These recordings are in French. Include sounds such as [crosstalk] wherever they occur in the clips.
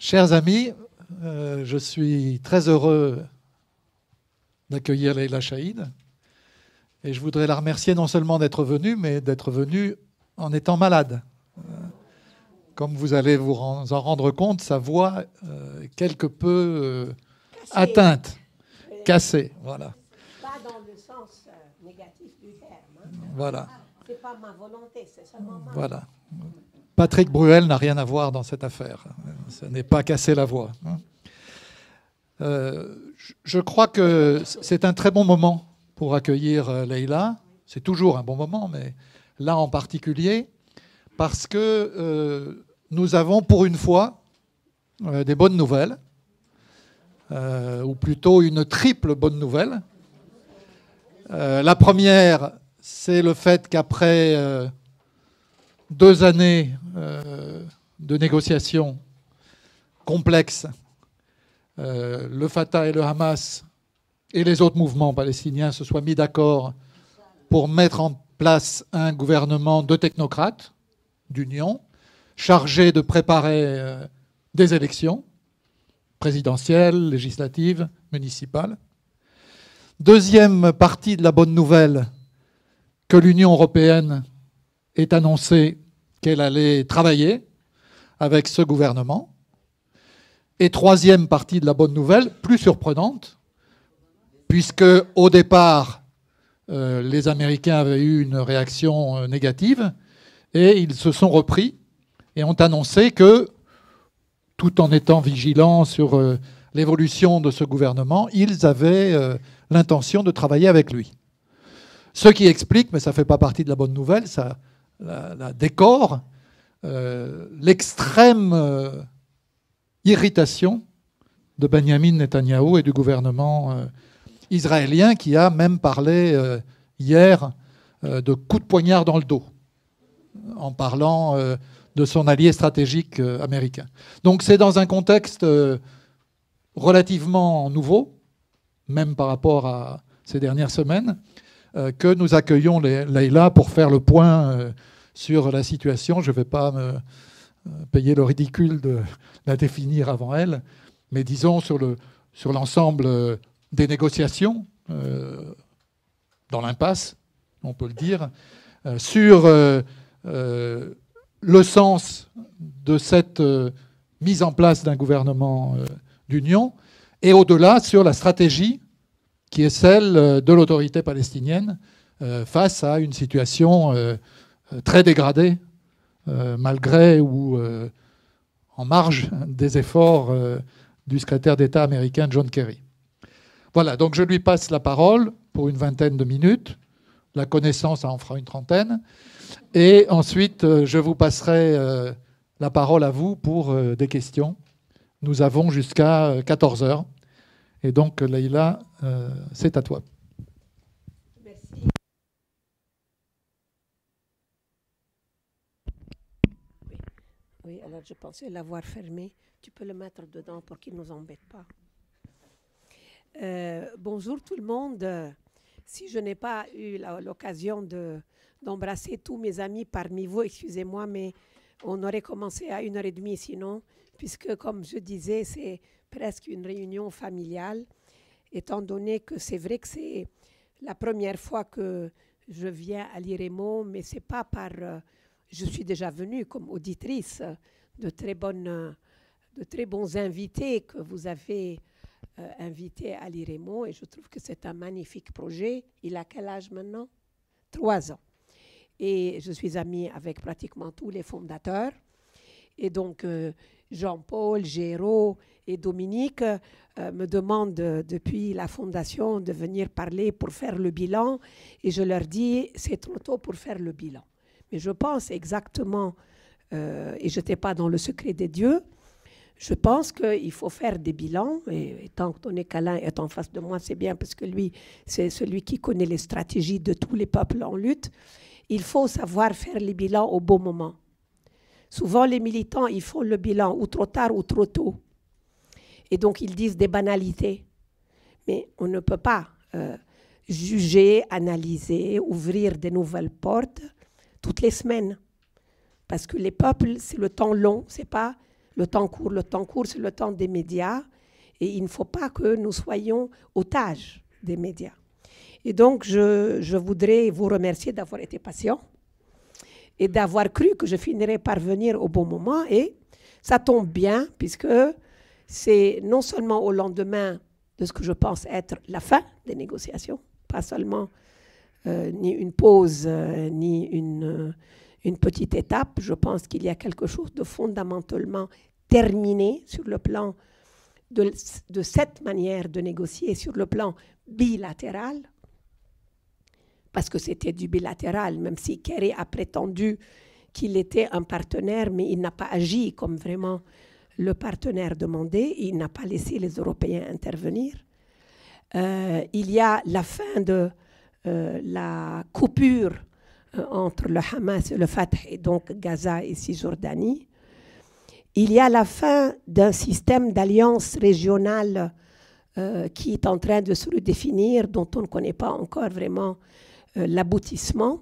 Chers amis, euh, je suis très heureux d'accueillir Leila Chaïd. Et je voudrais la remercier non seulement d'être venue, mais d'être venue en étant malade. Euh, comme vous allez vous en rendre compte, sa voix euh, est quelque peu atteinte, cassée. Voilà. Pas dans le sens négatif du terme. Hein. Voilà. Ah, pas ma volonté, c'est seulement ma Voilà. Patrick Bruel n'a rien à voir dans cette affaire. Ce n'est pas casser la voix. Hein. Euh, je crois que c'est un très bon moment pour accueillir euh, Leïla. C'est toujours un bon moment, mais là en particulier, parce que euh, nous avons pour une fois des bonnes nouvelles, ou plutôt une triple bonne nouvelle. la première, c'est le fait qu'après deux années euh, de négociations complexes, euh, le Fatah et le Hamas et les autres mouvements palestiniens se soient mis d'accord pour mettre en place un gouvernement de technocrates d'union chargé de préparer euh, des élections présidentielles, législatives, municipales. Deuxième partie de la bonne nouvelle que l'Union européenne est annoncée qu'elle allait travailler avec ce gouvernement. Et troisième partie de la bonne nouvelle, plus surprenante, puisque au départ, euh, les Américains avaient eu une réaction euh, négative, et ils se sont repris et ont annoncé que, tout en étant vigilants sur euh, l'évolution de ce gouvernement, ils avaient l'intention de travailler avec lui. Ce qui explique, mais ça ne fait pas partie de la bonne nouvelle, ça la, décor euh, l'extrême euh, irritation de Benjamin Netanyahu et du gouvernement euh, israélien qui a même parlé hier de coups de poignard dans le dos en parlant de son allié stratégique américain. Donc c'est dans un contexte relativement nouveau, même par rapport à ces dernières semaines, que nous accueillons Leïla pour faire le point sur la situation. Je ne vais pas me euh, payer le ridicule de la définir avant elle, mais disons sur l'ensemble euh, des négociations, euh, dans l'impasse, on peut le dire, sur le sens de cette mise en place d'un gouvernement d'union, et au-delà sur la stratégie qui est celle de l'autorité palestinienne face à une situation euh, très dégradé, euh, malgré ou euh, en marge des efforts du secrétaire d'État américain John Kerry. Voilà, donc je lui passe la parole pour une vingtaine de minutes. La connaissance en fera une trentaine. Et ensuite, je vous passerai la parole à vous pour des questions. Nous avons jusqu'à 14 heures. Et donc, Leïla, c'est à toi. Oui, alors je pensais l'avoir fermé. Tu peux le mettre dedans pour qu'il ne nous embête pas. Euh, bonjour tout le monde. Si je n'ai pas eu l'occasion d'embrasser tous mes amis parmi vous, excusez-moi, mais on aurait commencé à une heure et demie sinon, puisque comme je disais, c'est presque une réunion familiale, étant donné que c'est vrai que c'est la première fois que je viens à l'IREMO, mais c'est pas par... Euh, je suis déjà venue comme auditrice de très, bons invités que vous avez euh, invités à l'IREMO et je trouve que c'est un magnifique projet. Il a quel âge maintenant Trois ans. Et je suis amie avec pratiquement tous les fondateurs. Et donc, euh, Jean-Paul, Géraud et Dominique euh, me demandent depuis la fondation de venir parler pour faire le bilan. Et je leur dis, c'est trop tôt pour faire le bilan mais je pense exactement, euh, et je n'étais pas dans le secret des dieux, je pense qu'il faut faire des bilans, et, tant que ton Calin est en face de moi, c'est bien, parce que lui, c'est celui qui connaît les stratégies de tous les peuples en lutte. Il faut savoir faire les bilans au bon moment. Souvent, les militants, ils font le bilan, ou trop tard ou trop tôt. Et donc, ils disent des banalités. Mais on ne peut pas euh, juger, analyser, ouvrir des nouvelles portes toutes les semaines. Parce que les peuples, c'est le temps long, c'est pas le temps court. Le temps court, c'est le temps des médias. Et il ne faut pas que nous soyons otages des médias. Et donc, je, voudrais vous remercier d'avoir été patient et d'avoir cru que je finirais par venir au bon moment. Et ça tombe bien, puisque c'est non seulement au lendemain de ce que je pense être la fin des négociations, pas seulement euh, ni une pause, euh, ni une, euh, une petite étape. Je pense qu'il y a quelque chose de fondamentalement terminé sur le plan de, de, cette manière de négocier sur le plan bilatéral, parce que c'était du bilatéral, même si Kerry a prétendu qu'il était un partenaire, mais il n'a pas agi comme vraiment le partenaire demandé, il n'a pas laissé les Européens intervenir. il y a la fin de euh, la coupure euh, entre le Hamas et le Fatah, et donc Gaza et Cisjordanie. Il y a la fin d'un système d'alliance régionale euh, qui est en train de se redéfinir, dont on ne connaît pas encore vraiment l'aboutissement,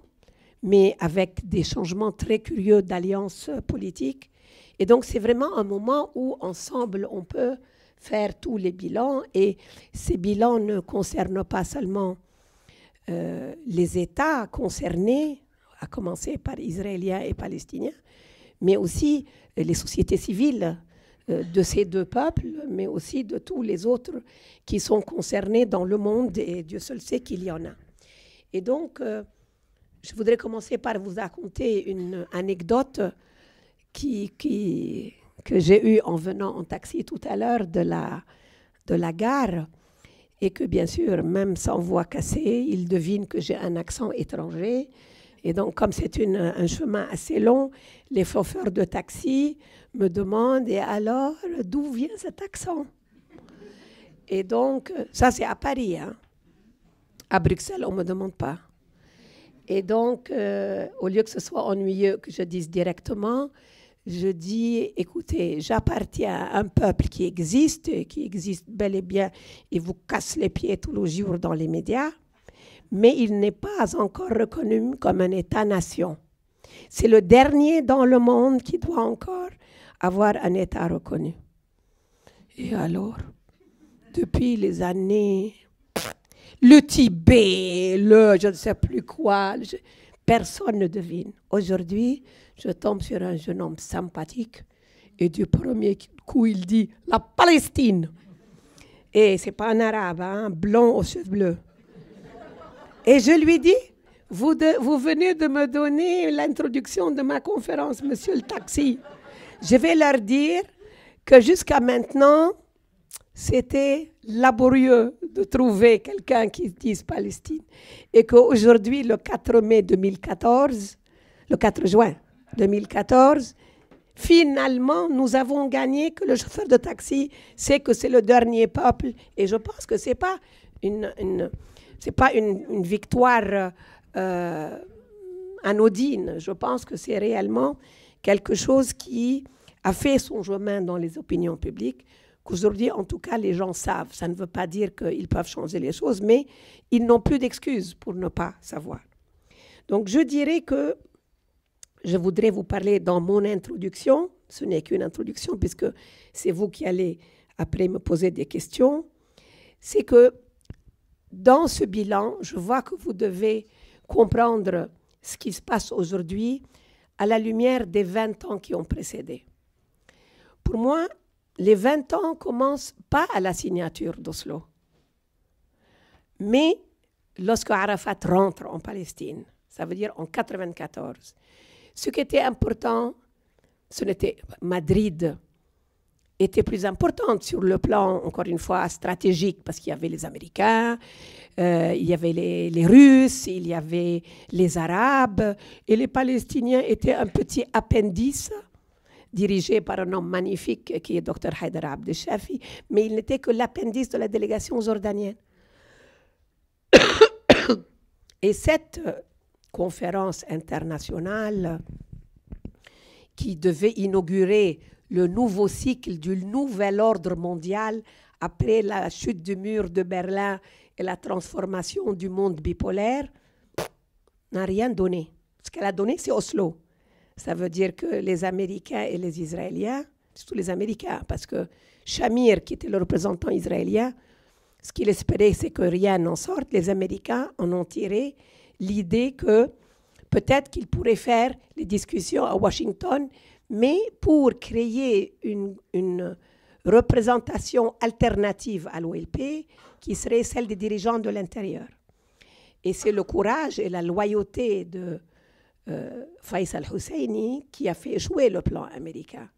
mais avec des changements très curieux d'alliance politique. Et donc c'est vraiment un moment où ensemble on peut faire tous les bilans et ces bilans ne concernent pas seulement euh, les États concernés, à commencer par Israéliens et Palestiniens, mais aussi euh, les sociétés civiles euh, de ces deux peuples, mais aussi de tous les autres qui sont concernés dans le monde, et Dieu seul sait qu'il y en a. Et donc, je voudrais commencer par vous raconter une anecdote qui, qui que j'ai eue en venant en taxi tout à l'heure de la, de la gare et que bien sûr, même sans voix cassée, ils devinent que j'ai un accent étranger. Et donc, comme c'est un chemin assez long, les chauffeurs de taxi me demandent, et alors, d'où vient cet accent Et donc, ça c'est à Paris. Hein. À Bruxelles, on ne me demande pas. Et donc, euh, au lieu que ce soit ennuyeux que je dise directement, je dis, écoutez, j'appartiens à un peuple qui existe, qui existe bel et bien, et vous casse les pieds tous les jours dans les médias, mais il n'est pas encore reconnu comme un État-nation. C'est le dernier dans le monde qui doit encore avoir un État reconnu. Et alors, depuis les années, le Tibet, le je ne sais plus quoi, personne ne devine. Aujourd'hui, je tombe sur un jeune homme sympathique. Et du premier coup, il dit La Palestine Et c'est pas un arabe, un hein, Blanc aux cheveux bleus. Et je lui dis vous, vous venez de me donner l'introduction de ma conférence, monsieur le taxi. Je vais leur dire que jusqu'à maintenant, c'était laborieux de trouver quelqu'un qui dise Palestine. Et qu'aujourd'hui, le 4 mai 2014, le 4 juin 2014. Finalement, nous avons gagné que le chauffeur de taxi sait que c'est le dernier peuple. Et je pense que ce n'est pas une, c'est pas une, victoire euh, anodine. Je pense que c'est réellement quelque chose qui a fait son chemin dans les opinions publiques, qu'aujourd'hui, en tout cas, les gens savent. Ça ne veut pas dire qu'ils peuvent changer les choses, mais ils n'ont plus d'excuses pour ne pas savoir. Donc, je dirais que je voudrais vous parler dans mon introduction. Ce n'est qu'une introduction puisque c'est vous qui allez après me poser des questions. C'est que dans ce bilan, je vois que vous devez comprendre ce qui se passe aujourd'hui à la lumière des 20 ans qui ont précédé. Pour moi, les 20 ans commencent pas à la signature d'Oslo, mais lorsque Arafat rentre en Palestine, ça veut dire en 1994. Ce qui était important, ce n'était Madrid était plus importante sur le plan, encore une fois, stratégique, parce qu'il y avait les Américains, euh, il y avait les, Russes, il y avait les Arabes, et les Palestiniens étaient un petit appendice dirigé par un homme magnifique qui est docteur Haider Abdeshafi, mais il n'était que l'appendice de la délégation jordanienne. [coughs] et cette conférence internationale qui devait inaugurer le nouveau cycle du nouvel ordre mondial après la chute du mur de Berlin et la transformation du monde bipolaire, n'a rien donné. Ce qu'elle a donné, c'est Oslo. Ça veut dire que les Américains et les Israéliens, surtout les Américains, parce que Shamir, qui était le représentant israélien, ce qu'il espérait, c'est que rien n'en sorte. Les Américains en ont tiré l'idée que peut-être qu'il pourrait faire les discussions à Washington, mais pour créer une, représentation alternative à l'OLP, qui serait celle des dirigeants de l'intérieur. Et c'est le courage et la loyauté de euh, Faisal Husseini qui a fait échouer le plan américain.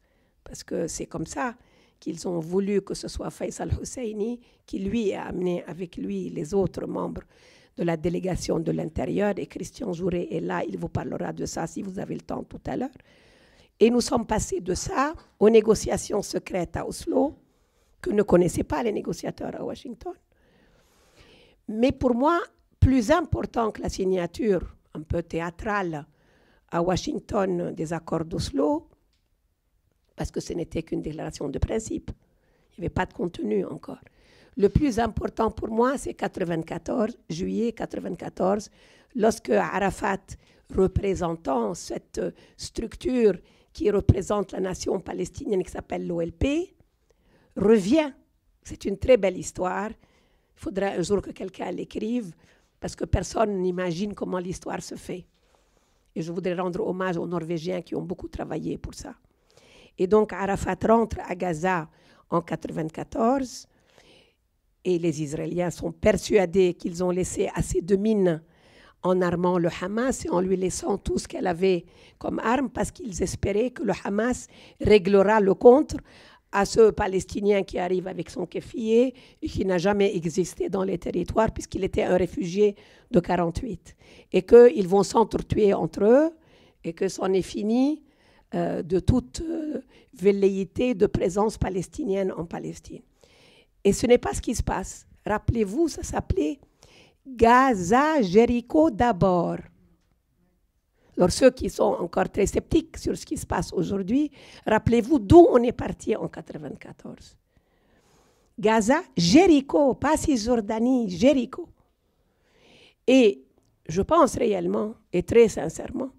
Parce que c'est comme ça qu'ils ont voulu que ce soit Faisal Husseini qui, lui, a amené avec lui les autres membres de la délégation de l'Intérieur. Et Christian Jouret est là, il vous parlera de ça si vous avez le temps tout à l'heure. Et nous sommes passés de ça aux négociations secrètes à Oslo, que ne connaissaient pas les négociateurs à Washington. Mais pour moi, plus important que la signature un peu théâtrale à Washington des accords d'Oslo, parce que ce n'était qu'une déclaration de principe, il n'y avait pas de contenu encore. Le plus important pour moi, c'est 94, juillet 94, lorsque Arafat, représentant cette structure qui représente la nation palestinienne qui s'appelle l'OLP, revient. C'est une très belle histoire. Il faudra un jour que quelqu'un l'écrive parce que personne n'imagine comment l'histoire se fait. Et je voudrais rendre hommage aux Norvégiens qui ont beaucoup travaillé pour ça. Et donc Arafat rentre à Gaza en 94, et les Israéliens sont persuadés qu'ils ont laissé assez de mines en armant le Hamas et en lui laissant tout ce qu'elle avait comme arme parce qu'ils espéraient que le Hamas réglera le contre à ce Palestinien qui arrive avec son kéfier et qui n'a jamais existé dans les territoires puisqu'il était un réfugié de 48 et qu'ils vont s'entretuer entre eux et que c'en est fini euh, de toute euh, velléité de présence palestinienne en Palestine. Et ce n'est pas ce qui se passe. Rappelez-vous, ça s'appelait Gaza, Jéricho d'abord. Alors ceux qui sont encore très sceptiques sur ce qui se passe aujourd'hui, rappelez-vous d'où on est parti en 1994. Gaza, Jéricho, pas Cisjordanie, Jéricho. Et je pense réellement et très sincèrement,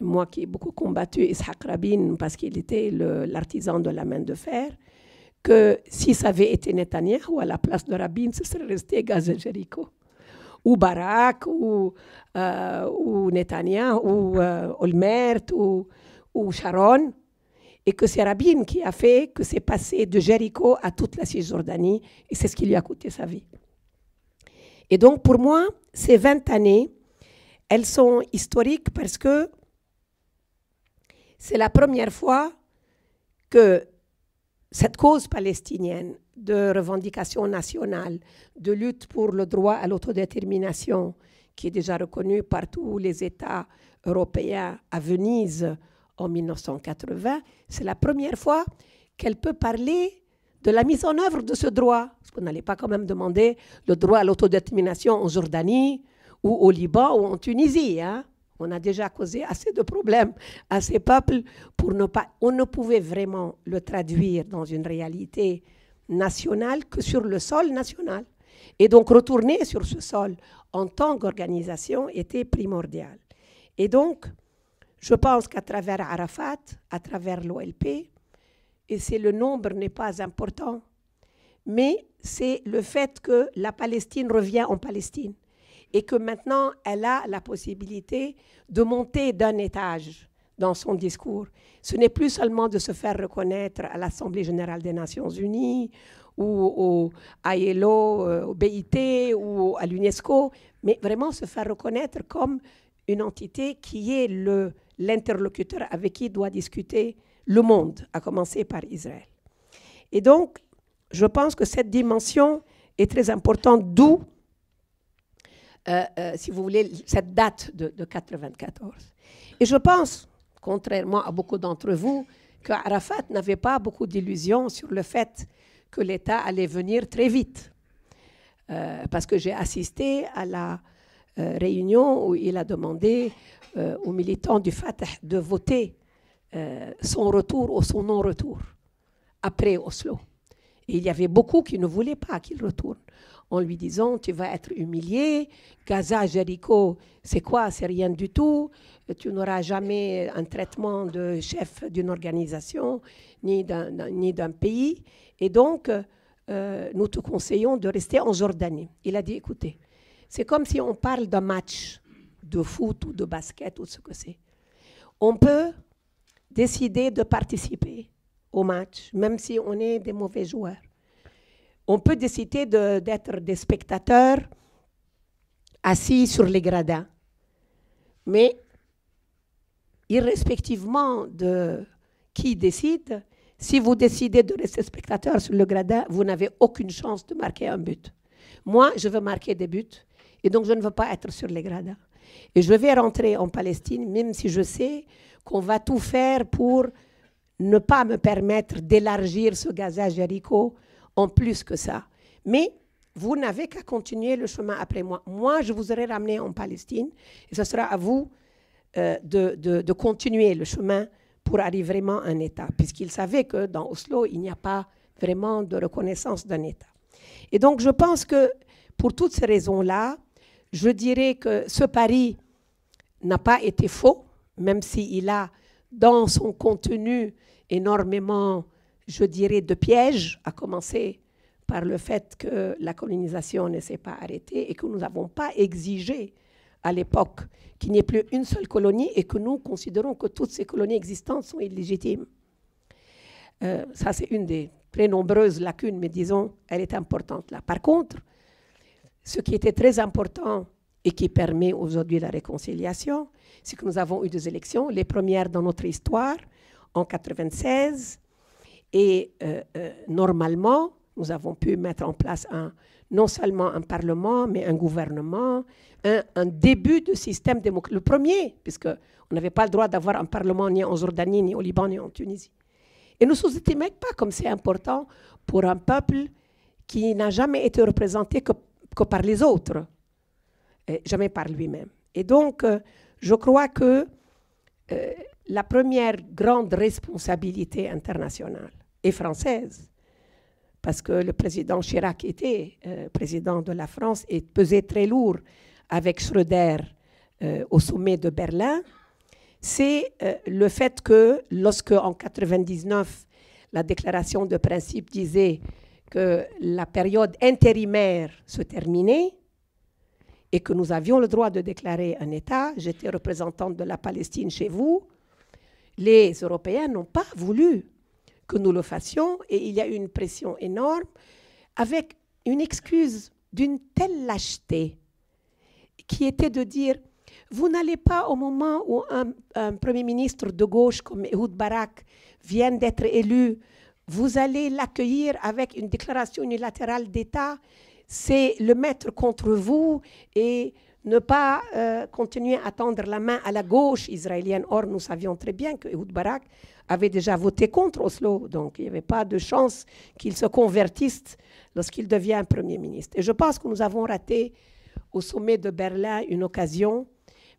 moi qui ai beaucoup combattu Ishaq Rabin parce qu'il était l'artisan de la main de fer, que si ça avait été Netanyahu à la place de Rabin, ce serait resté Gaza Jericho. Ou Barak, ou, euh, ou Netanyahu, ou euh, Olmert, ou, Sharon. Et que c'est Rabin qui a fait que c'est passé de Jéricho à toute la Cisjordanie. Et c'est ce qui lui a coûté sa vie. Et donc, pour moi, ces 20 années, elles sont historiques parce que c'est la première fois que cette cause palestinienne de revendication nationale, de lutte pour le droit à l'autodétermination, qui est déjà reconnue par tous les États européens à Venise en 1980, c'est la première fois qu'elle peut parler de la mise en œuvre de ce droit. Parce qu'on n'allait pas quand même demander le droit à l'autodétermination en Jordanie ou au Liban ou en Tunisie. Hein on a déjà causé assez de problèmes à ces peuples pour ne pas. On ne pouvait vraiment le traduire dans une réalité nationale que sur le sol national. Et donc retourner sur ce sol en tant qu'organisation était primordial. Et donc, je pense qu'à travers Arafat, à travers l'OLP, et c'est le nombre n'est pas important, mais c'est le fait que la Palestine revient en Palestine et que maintenant, elle a la possibilité de monter d'un étage dans son discours. Ce n'est plus seulement de se faire reconnaître à l'Assemblée générale des Nations unies ou au ILO, euh, au BIT ou à l'UNESCO, mais vraiment se faire reconnaître comme une entité qui est l'interlocuteur avec qui doit discuter le monde, à commencer par Israël. Et donc, je pense que cette dimension est très importante, d'où euh, euh, si vous voulez, cette date de, 1994. Et je pense, contrairement à beaucoup d'entre vous, que Arafat n'avait pas beaucoup d'illusions sur le fait que l'État allait venir très vite. Euh, parce que j'ai assisté à la réunion où il a demandé aux militants du Fatah de voter son retour ou son non-retour après Oslo. Et il y avait beaucoup qui ne voulaient pas qu'il retourne en lui disant Tu vas être humilié, Gaza, Jéricho, c'est quoi C'est rien du tout, tu n'auras jamais un traitement de chef d'une organisation ni d'un pays. Et donc, euh, nous te conseillons de rester en Jordanie. Il a dit Écoutez, c'est comme si on parle d'un match de foot ou de basket ou de ce que c'est. On peut décider de participer au match, même si on est des mauvais joueurs on peut décider d'être des spectateurs assis sur les gradins. Mais, irrespectivement de qui décide, si vous décidez de rester spectateur sur le gradin, vous n'avez aucune chance de marquer un but. Moi, je veux marquer des buts, et donc je ne veux pas être sur les gradins. Et je vais rentrer en Palestine, même si je sais qu'on va tout faire pour ne pas me permettre d'élargir ce Gaza-Jéricho en plus que ça. Mais vous n'avez qu'à continuer le chemin après moi. Moi, je vous aurai ramené en Palestine et ce sera à vous euh, de, de, continuer le chemin pour arriver vraiment à un État, puisqu'il savait que dans Oslo, il n'y a pas vraiment de reconnaissance d'un État. Et donc, je pense que pour toutes ces raisons-là, je dirais que ce pari n'a pas été faux, même s'il a, dans son contenu, énormément je dirais, de pièges, à commencer par le fait que la colonisation ne s'est pas arrêtée et que nous n'avons pas exigé à l'époque qu'il n'y ait plus une seule colonie et que nous considérons que toutes ces colonies existantes sont illégitimes. Euh, ça, c'est une des très nombreuses lacunes, mais disons, elle est importante là. Par contre, ce qui était très important et qui permet aujourd'hui la réconciliation, c'est que nous avons eu deux élections, les premières dans notre histoire, en 96 et euh, euh, normalement, nous avons pu mettre en place un, non seulement un parlement, mais un gouvernement, un, début de système démocratique, le premier, puisque on n'avait pas le droit d'avoir un parlement ni en Jordanie, ni au Liban, ni en Tunisie. Et ne sous-estimez pas comme c'est important pour un peuple qui n'a jamais été représenté que, par les autres, et jamais par lui-même. Et donc, euh, je crois que la première grande responsabilité internationale, et française, parce que le président Chirac était euh, président de la France et pesait très lourd avec Schröder euh, au sommet de Berlin, c'est euh, le fait que lorsque en 99 la déclaration de principe disait que la période intérimaire se terminait et que nous avions le droit de déclarer un État, j'étais représentante de la Palestine chez vous, les Européens n'ont pas voulu que nous le fassions, et il y a une pression énorme, avec une excuse d'une telle lâcheté, qui était de dire, vous n'allez pas au moment où un, Premier ministre de gauche comme Ehud Barak vient d'être élu, vous allez l'accueillir avec une déclaration unilatérale d'État, c'est le mettre contre vous et ne pas euh, continuer à tendre la main à la gauche israélienne. Or, nous savions très bien que Ehud Barak avait déjà voté contre Oslo, donc il n'y avait pas de chance qu'il se convertisse lorsqu'il devient Premier ministre. Et je pense que nous avons raté au sommet de Berlin une occasion,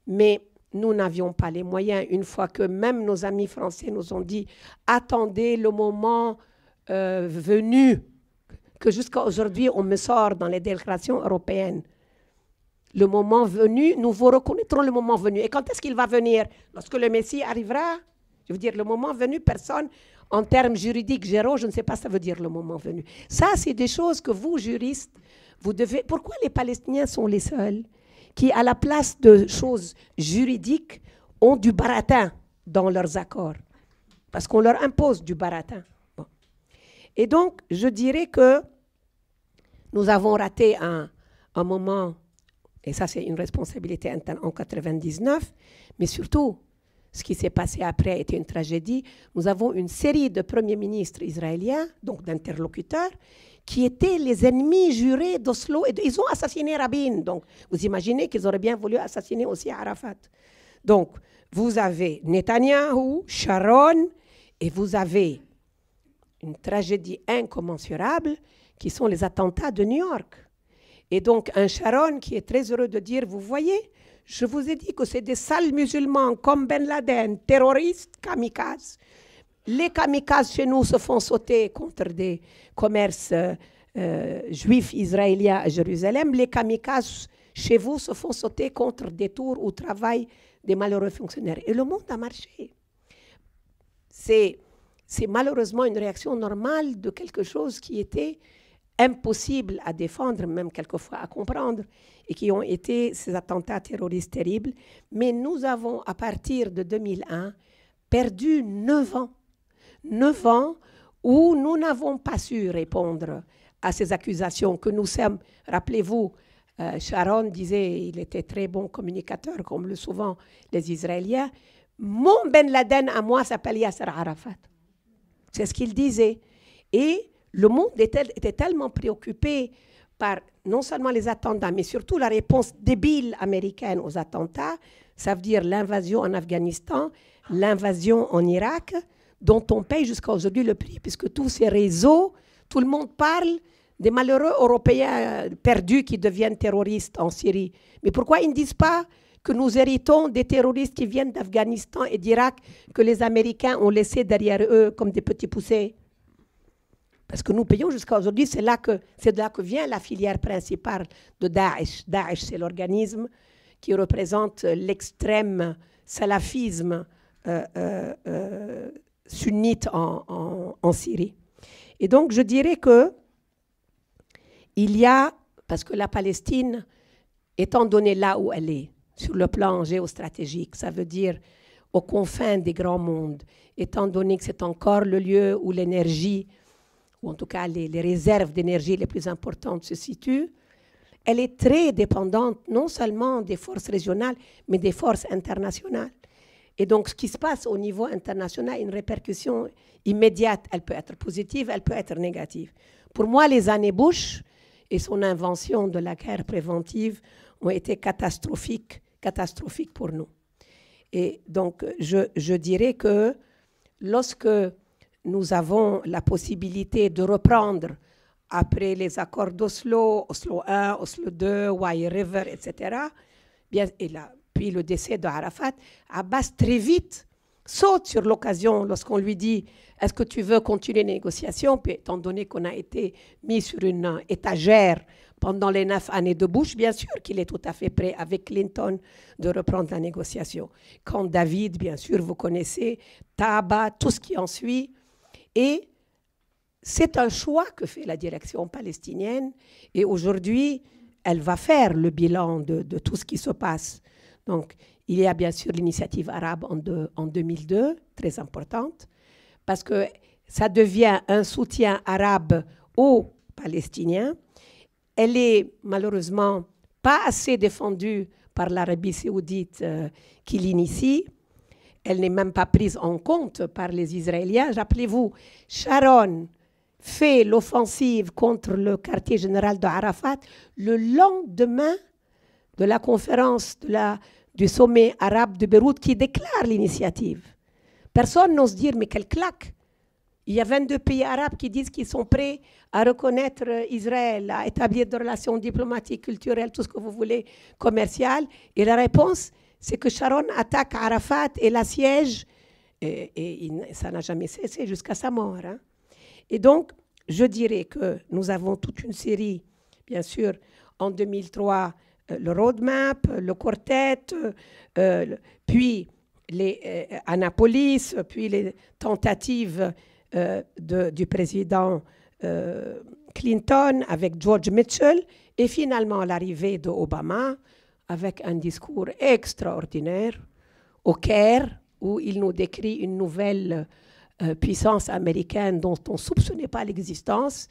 mais nous n'avions pas les moyens, une fois que même nos amis français nous ont dit, attendez le moment euh, venu, que jusqu'à aujourd'hui, on me sort dans les déclarations européennes. Le moment venu, nous vous reconnaîtrons le moment venu. Et quand est-ce qu'il va venir Lorsque le Messie arrivera je veux dire, le moment venu, personne, en termes juridiques, géraux, je ne sais pas ce ça veut dire le moment venu. Ça, c'est des choses que vous, juristes, vous devez... Pourquoi les Palestiniens sont les seuls qui, à la place de choses juridiques, ont du baratin dans leurs accords Parce qu'on leur impose du baratin. Et donc, je dirais que nous avons raté un, un moment, et ça c'est une responsabilité interne en 99, mais surtout, ce qui s'est passé après a été une tragédie. Nous avons une série de premiers ministres israéliens, donc d'interlocuteurs, qui étaient les ennemis jurés d'Oslo. ils ont assassiné Rabin. Donc, vous imaginez qu'ils auraient bien voulu assassiner aussi Arafat. Donc, vous avez Netanyahou, Sharon, et vous avez une tragédie incommensurable qui sont les attentats de New York. Et donc, un Sharon qui est très heureux de dire, vous voyez, je vous ai dit que c'est des sales musulmans comme Ben Laden, terroristes, kamikazes. Les kamikazes chez nous se font sauter contre des commerces euh, euh, juifs israéliens à Jérusalem. Les kamikazes chez vous se font sauter contre des tours où travaillent des malheureux fonctionnaires. Et le monde a marché. C'est, c'est malheureusement une réaction normale de quelque chose qui était impossible à défendre, même quelquefois à comprendre, et qui ont été ces attentats terroristes terribles. Mais nous avons, à partir de 2001, perdu neuf ans. Neuf ans où nous n'avons pas su répondre à ces accusations que nous sommes, rappelez-vous, euh, Sharon disait, il était très bon communicateur, comme le souvent les Israéliens. Mon Ben Laden à moi s'appelle Yasser Arafat. C'est ce qu'il disait. Et le monde était tellement préoccupé par non seulement les attentats, mais surtout la réponse débile américaine aux attentats, ça veut dire l'invasion en Afghanistan, l'invasion en Irak, dont on paye jusqu'à aujourd'hui le prix, puisque tous ces réseaux, tout le monde parle des malheureux Européens perdus qui deviennent terroristes en Syrie. Mais pourquoi ils ne disent pas que nous héritons des terroristes qui viennent d'Afghanistan et d'Irak, que les Américains ont laissés derrière eux comme des petits poussés parce que nous payons jusqu'à aujourd'hui, c'est, là que, c'est de là que vient la filière principale de Daesh. Daesh, c'est l'organisme qui représente l'extrême salafisme euh, euh, euh sunnite en, en, Syrie. Et donc, je dirais que il y a, parce que la Palestine, étant donnée là où elle est, sur le plan géostratégique, ça veut dire aux confins des grands mondes, étant donné que c'est encore le lieu où l'énergie ou en tout cas les, réserves d'énergie les plus importantes se situent, elle est très dépendante non seulement des forces régionales, mais des forces internationales. Et donc, ce qui se passe au niveau international, une répercussion immédiate, elle peut être positive, elle peut être négative. Pour moi, les années Bush et son invention de la guerre préventive ont été catastrophiques, catastrophiques pour nous. Et donc, je, je dirais que lorsque nous avons la possibilité de reprendre après les accords d'Oslo, Oslo 1, Oslo 2, White River, etc. Bien, et là, puis le décès de Arafat, Abbas très vite saute sur l'occasion lorsqu'on lui dit Est-ce que tu veux continuer les négociations Puis, étant donné qu'on a été mis sur une étagère pendant les neuf années de Bush, bien sûr qu'il est tout à fait prêt avec Clinton de reprendre la négociation. Quand David, bien sûr, vous connaissez, Taba, tout ce qui en suit, et c'est un choix que fait la direction palestinienne. Et aujourd'hui, elle va faire le bilan de, tout ce qui se passe. Donc, il y a bien sûr l'initiative arabe en, 2002, très importante, parce que ça devient un soutien arabe aux Palestiniens. Elle est malheureusement pas assez défendue par l'Arabie saoudite euh, qui l'initie elle n'est même pas prise en compte par les Israéliens. Rappelez-vous, Sharon fait l'offensive contre le quartier général de Arafat le lendemain de la conférence de la, du sommet arabe de Beyrouth qui déclare l'initiative. Personne n'ose dire, mais quelle claque Il y a 22 pays arabes qui disent qu'ils sont prêts à reconnaître euh, Israël, à établir des relations diplomatiques, culturelles, tout ce que vous voulez, commerciales. Et la réponse, c'est que Sharon attaque Arafat et l'assiège, et, et, ça n'a jamais cessé jusqu'à sa mort. Hein. Et donc, je dirais que nous avons toute une série, bien sûr, en 2003, euh, le roadmap, le quartet, euh, puis les, euh, Annapolis, puis les tentatives du président Clinton avec George Mitchell, et finalement l'arrivée de Obama avec un discours extraordinaire au Caire, où il nous décrit une nouvelle euh, puissance américaine dont on ne soupçonnait pas l'existence.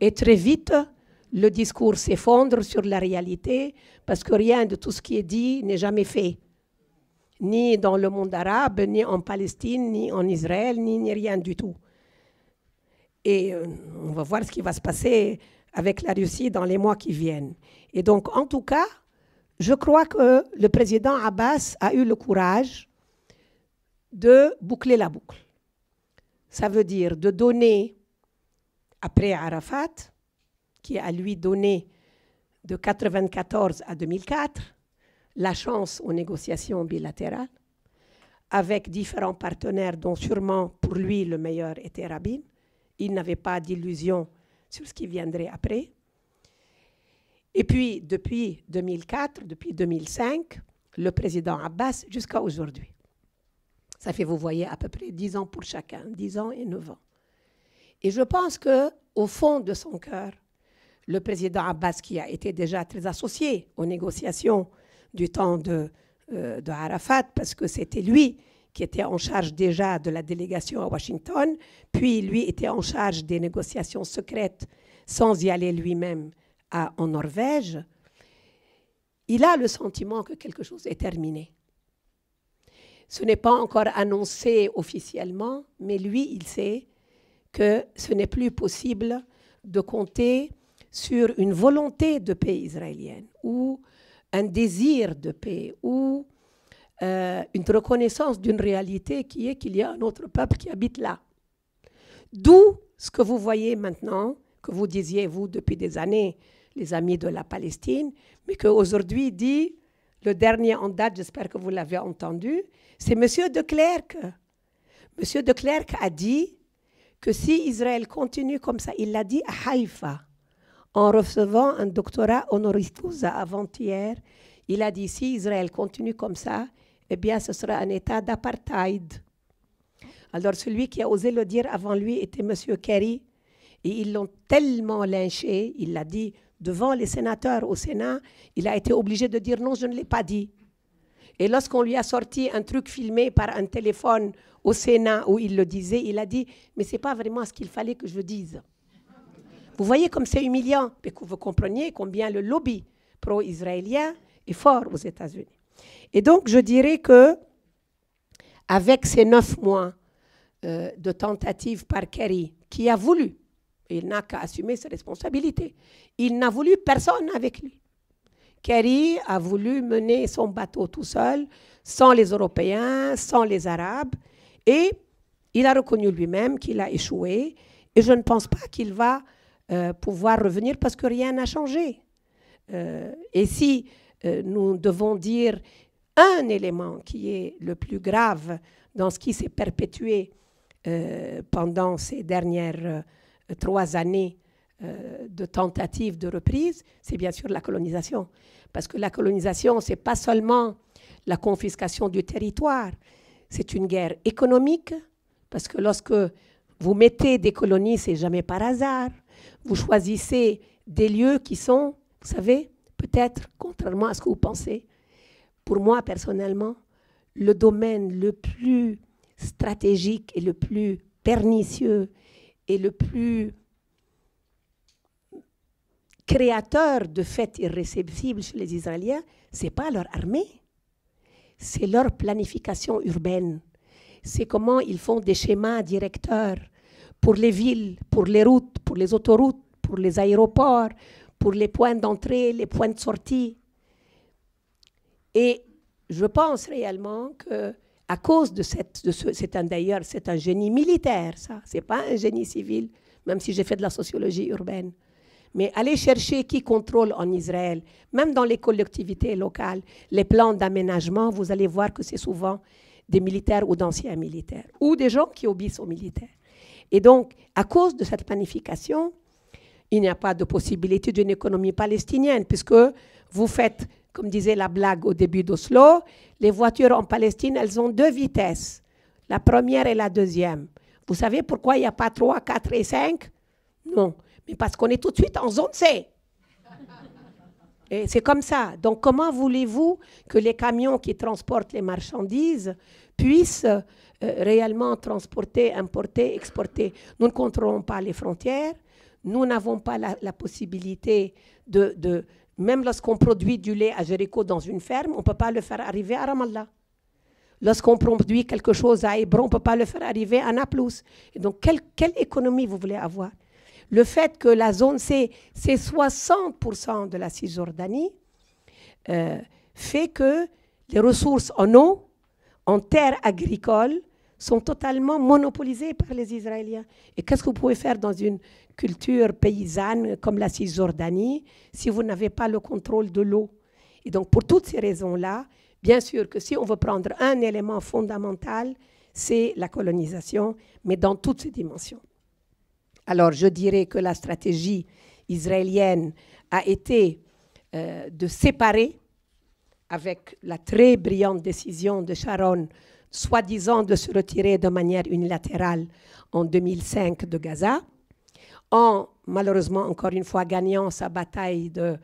Et très vite, le discours s'effondre sur la réalité parce que rien de tout ce qui est dit n'est jamais fait. Ni dans le monde arabe, ni en Palestine, ni en Israël, ni, rien du tout. Et euh, on va voir ce qui va se passer avec la Russie dans les mois qui viennent. Et donc, en tout cas, je crois que le président Abbas a eu le courage de boucler la boucle. Ça veut dire de donner, après Arafat, qui a lui donné de 1994 à 2004, la chance aux négociations bilatérales, avec différents partenaires, dont sûrement pour lui le meilleur était Rabin. Il n'avait pas d'illusion sur ce qui viendrait après. Et puis, depuis 2004, depuis 2005, le président Abbas jusqu'à aujourd'hui. Ça fait, vous voyez, à peu près 10 ans pour chacun, 10 ans et 9 ans. Et je pense que, au fond de son cœur, le président Abbas, qui a été déjà très associé aux négociations du temps de, euh, de Arafat, parce que c'était lui qui était en charge déjà de la délégation à Washington, puis lui était en charge des négociations secrètes sans y aller lui-même en Norvège, il a le sentiment que quelque chose est terminé. Ce n'est pas encore annoncé officiellement, mais lui, il sait que ce n'est plus possible de compter sur une volonté de paix israélienne ou un désir de paix ou euh, une reconnaissance d'une réalité qui est qu'il y a un autre peuple qui habite là. D'où ce que vous voyez maintenant, que vous disiez, vous, depuis des années, les amis de la Palestine, mais qu'aujourd'hui dit, le dernier en date, j'espère que vous l'avez entendu, c'est M. de Klerk. M. de Klerk a dit que si Israël continue comme ça, il l'a dit à Haïfa, en recevant un doctorat honoris causa avant-hier, il a dit si Israël continue comme ça, eh bien ce sera un état d'apartheid. Alors celui qui a osé le dire avant lui était M. Kerry. Et ils l'ont tellement lynché, il l'a dit, devant les sénateurs au Sénat, il a été obligé de dire non, je ne l'ai pas dit. Et lorsqu'on lui a sorti un truc filmé par un téléphone au Sénat où il le disait, il a dit mais c'est pas vraiment ce qu'il fallait que je dise. Vous voyez comme c'est humiliant, mais que vous compreniez combien le lobby pro-israélien est fort aux États-Unis. Et donc je dirais que avec ces neuf mois euh, de tentatives par Kerry, qui a voulu il n'a qu'à assumer ses responsabilités. Il n'a voulu personne avec lui. Kerry a voulu mener son bateau tout seul, sans les Européens, sans les Arabes, et il a reconnu lui-même qu'il a échoué, et je ne pense pas qu'il va euh, pouvoir revenir parce que rien n'a changé. Euh, et si euh, nous devons dire un élément qui est le plus grave dans ce qui s'est perpétué pendant ces dernières trois années euh, de tentatives de reprise, c'est bien sûr la colonisation. Parce que la colonisation, c'est pas seulement la confiscation du territoire, c'est une guerre économique, parce que lorsque vous mettez des colonies, c'est jamais par hasard. Vous choisissez des lieux qui sont, vous savez, peut-être, contrairement à ce que vous pensez, pour moi personnellement, le domaine le plus stratégique et le plus pernicieux et le plus créateur de faits irréceptibles chez les Israéliens, c'est pas leur armée, c'est leur planification urbaine. C'est comment ils font des schémas directeurs pour les villes, pour les routes, pour les autoroutes, pour les aéroports, pour les points d'entrée, les points de sortie. Et je pense réellement que à cause de cette... c'est ce, d'ailleurs, c'est un génie militaire, ça. C'est pas un génie civil, même si j'ai fait de la sociologie urbaine. Mais aller chercher qui contrôle en Israël, même dans les collectivités locales, les plans d'aménagement, vous allez voir que c'est souvent des militaires ou d'anciens militaires, ou des gens qui obéissent aux militaires. Et donc, à cause de cette planification, il n'y a pas de possibilité d'une économie palestinienne, puisque vous faites comme disait la blague au début d'Oslo, les voitures en Palestine, elles ont deux vitesses, la première et la deuxième. Vous savez pourquoi il n'y a pas trois, 4 et 5 Non, mais parce qu'on est tout de suite en zone C. Et c'est comme ça. Donc comment voulez-vous que les camions qui transportent les marchandises puissent euh, réellement transporter, importer, exporter Nous ne contrôlons pas les frontières. Nous n'avons pas la, la possibilité de, de, même lorsqu'on produit du lait à Jéricho dans une ferme, on ne peut pas le faire arriver à Ramallah. Lorsqu'on produit quelque chose à Hébron, on ne peut pas le faire arriver à Naplouse. Et donc, quelle, économie vous voulez avoir Le fait que la zone C, c'est 60% de la Cisjordanie, euh, fait que les ressources en eau, en terres agricoles, sont totalement monopolisés par les Israéliens. Et qu'est-ce que vous pouvez faire dans une culture paysanne comme la Cisjordanie si vous n'avez pas le contrôle de l'eau Et donc pour toutes ces raisons-là, bien sûr que si on veut prendre un élément fondamental, c'est la colonisation, mais dans toutes ses dimensions. Alors je dirais que la stratégie israélienne a été euh, de séparer, avec la très brillante décision de Sharon, soi-disant de se retirer de manière unilatérale en 2005 de Gaza, en malheureusement encore une fois gagnant sa bataille de,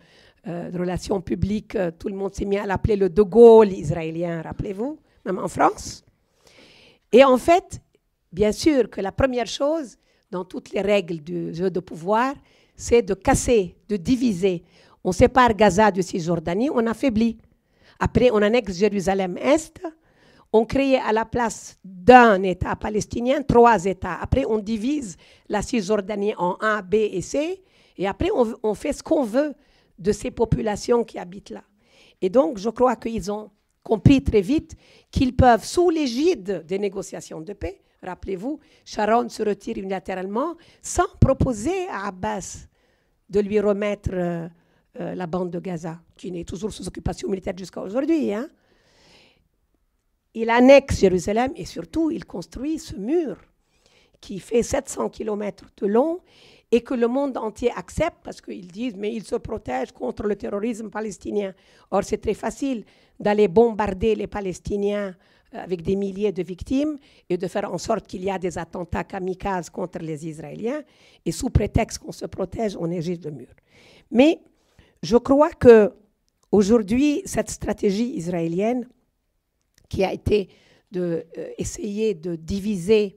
euh, relations publiques, euh, tout le monde s'est mis à l'appeler le De Gaulle israélien, rappelez-vous, même en France. Et en fait, bien sûr que la première chose dans toutes les règles du jeu de pouvoir, c'est de casser, de diviser. On sépare Gaza de Cisjordanie, on affaiblit. Après, on annexe Jérusalem-Est, on crée à la place d'un État palestinien trois États. Après, on divise la Cisjordanie en A, B et C. Et après, on, fait ce qu'on veut de ces populations qui habitent là. Et donc, je crois qu'ils ont compris très vite qu'ils peuvent, sous l'égide des négociations de paix, rappelez-vous, Sharon se retire unilatéralement sans proposer à Abbas de lui remettre euh, euh, la bande de Gaza, qui n'est toujours sous occupation militaire jusqu'à aujourd'hui. Hein. Il annexe Jérusalem et surtout, il construit ce mur qui fait 700 km de long et que le monde entier accepte parce qu'ils disent mais ils se protègent contre le terrorisme palestinien. Or, c'est très facile d'aller bombarder les Palestiniens euh, avec des milliers de victimes et de faire en sorte qu'il y a des attentats kamikazes contre les Israéliens et sous prétexte qu'on se protège, on érige le mur. Mais je crois que aujourd'hui cette stratégie israélienne qui a été d'essayer de, euh, essayer de diviser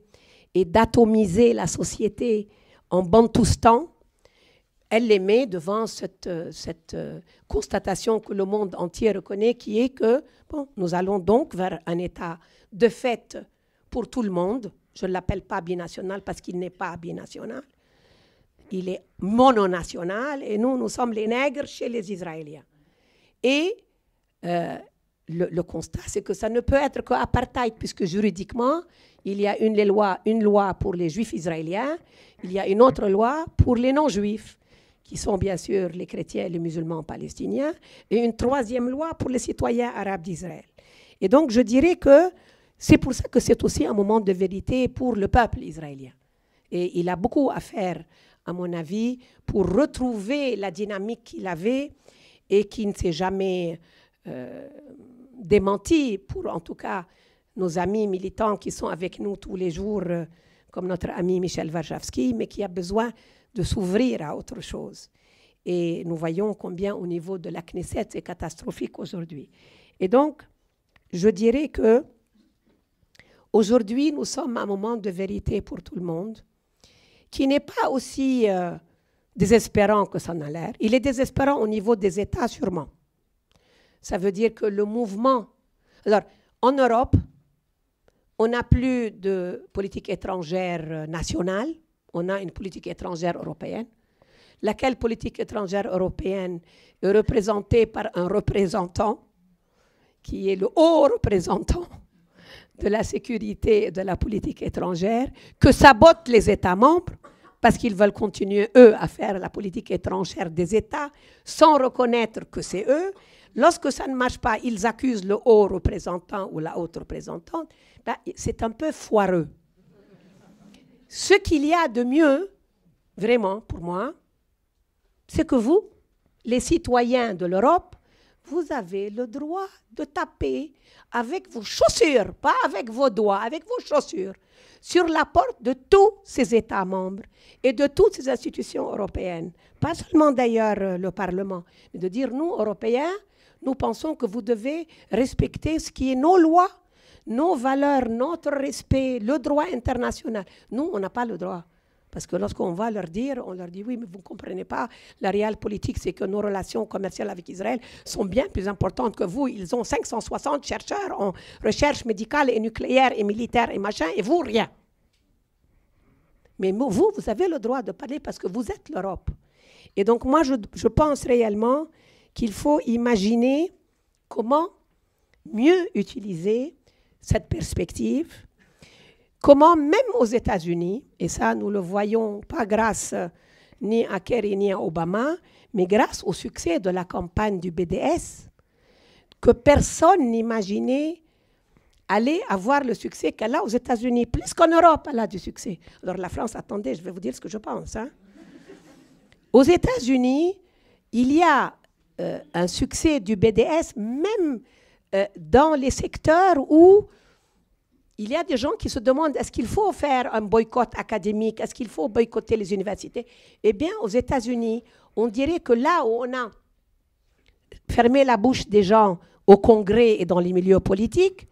et d'atomiser la société en bantoustan, elle les met devant cette, euh, cette euh, constatation que le monde entier reconnaît, qui est que bon, nous allons donc vers un État de fait pour tout le monde. Je ne l'appelle pas binational parce qu'il n'est pas binational. Il est mononational et nous, nous sommes les nègres chez les Israéliens. Et le, constat, c'est que ça ne peut être qu'apartheid, puisque juridiquement, il y a une loi, une loi pour les juifs israéliens, il y a une autre loi pour les non-juifs, qui sont bien sûr les chrétiens et les musulmans palestiniens, et une troisième loi pour les citoyens arabes d'Israël. Et donc, je dirais que c'est pour ça que c'est aussi un moment de vérité pour le peuple israélien. Et il a beaucoup à faire, à mon avis, pour retrouver la dynamique qu'il avait et qui ne s'est jamais... Euh, démenti pour en tout cas nos amis militants qui sont avec nous tous les jours, euh, comme notre ami Michel Varjavski mais qui a besoin de s'ouvrir à autre chose. Et nous voyons combien au niveau de la Knesset, c'est catastrophique aujourd'hui. Et donc, je dirais que aujourd'hui, nous sommes à un moment de vérité pour tout le monde, qui n'est pas aussi euh, désespérant que ça en a l'air. Il est désespérant au niveau des États, sûrement. Ça veut dire que le mouvement. Alors, en Europe, on n'a plus de politique étrangère nationale, on a une politique étrangère européenne. Laquelle politique étrangère européenne est représentée par un représentant qui est le haut représentant de la sécurité et de la politique étrangère, que sabotent les États membres parce qu'ils veulent continuer, eux, à faire la politique étrangère des États sans reconnaître que c'est eux Lorsque ça ne marche pas, ils accusent le haut représentant ou la haute représentante. Ben, c'est un peu foireux. Ce qu'il y a de mieux, vraiment pour moi, c'est que vous, les citoyens de l'Europe, vous avez le droit de taper avec vos chaussures, pas avec vos doigts, avec vos chaussures, sur la porte de tous ces États membres et de toutes ces institutions européennes. Pas seulement d'ailleurs le Parlement, mais de dire, nous, Européens, nous pensons que vous devez respecter ce qui est nos lois, nos valeurs, notre respect, le droit international. Nous, on n'a pas le droit. Parce que lorsqu'on va leur dire, on leur dit oui, mais vous ne comprenez pas, la réelle politique, c'est que nos relations commerciales avec Israël sont bien plus importantes que vous. Ils ont 560 chercheurs en recherche médicale et nucléaire et militaire et machin, et vous, rien. Mais vous, vous avez le droit de parler parce que vous êtes l'Europe. Et donc, moi, je, je pense réellement qu'il faut imaginer comment mieux utiliser cette perspective, comment même aux États-Unis, et ça nous le voyons pas grâce ni à Kerry ni à Obama, mais grâce au succès de la campagne du BDS, que personne n'imaginait aller avoir le succès qu'elle a aux États-Unis, plus qu'en Europe, elle a du succès. Alors la France, attendez, je vais vous dire ce que je pense. Hein. Aux États-Unis, il y a euh, un succès du BDS, même euh, dans les secteurs où il y a des gens qui se demandent est-ce qu'il faut faire un boycott académique, est-ce qu'il faut boycotter les universités Eh bien, aux États-Unis, on dirait que là où on a fermé la bouche des gens au Congrès et dans les milieux politiques,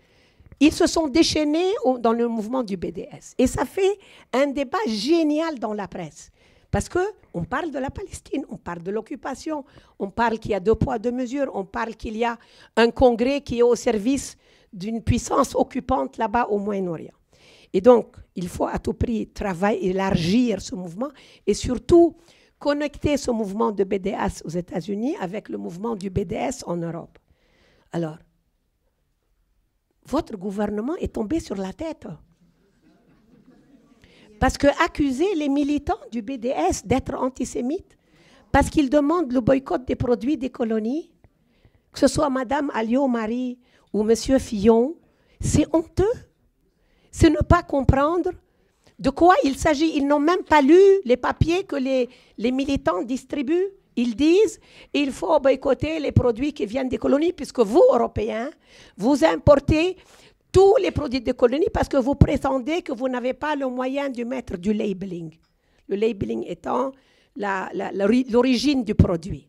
ils se sont déchaînés dans le mouvement du BDS. Et ça fait un débat génial dans la presse. Parce que on parle de la Palestine, on parle de l'occupation, on parle qu'il y a deux poids, deux mesures, on parle qu'il y a un congrès qui est au service d'une puissance occupante là-bas au Moyen-Orient. Et donc, il faut à tout prix travailler, élargir ce mouvement et surtout connecter ce mouvement de BDS aux États-Unis avec le mouvement du BDS en Europe. Alors, votre gouvernement est tombé sur la tête. Parce que accuser les militants du BDS d'être antisémites, parce qu'ils demandent le boycott des produits des colonies, que ce soit Madame Alliot-Marie ou Monsieur Fillon, c'est honteux. C'est ne pas comprendre de quoi il s'agit. Ils n'ont même pas lu les papiers que les, les militants distribuent. Ils disent il faut boycotter les produits qui viennent des colonies, puisque vous, Européens, vous importez tous les produits de colonie parce que vous prétendez que vous n'avez pas le moyen de mettre du labeling. Le labeling étant l'origine du produit.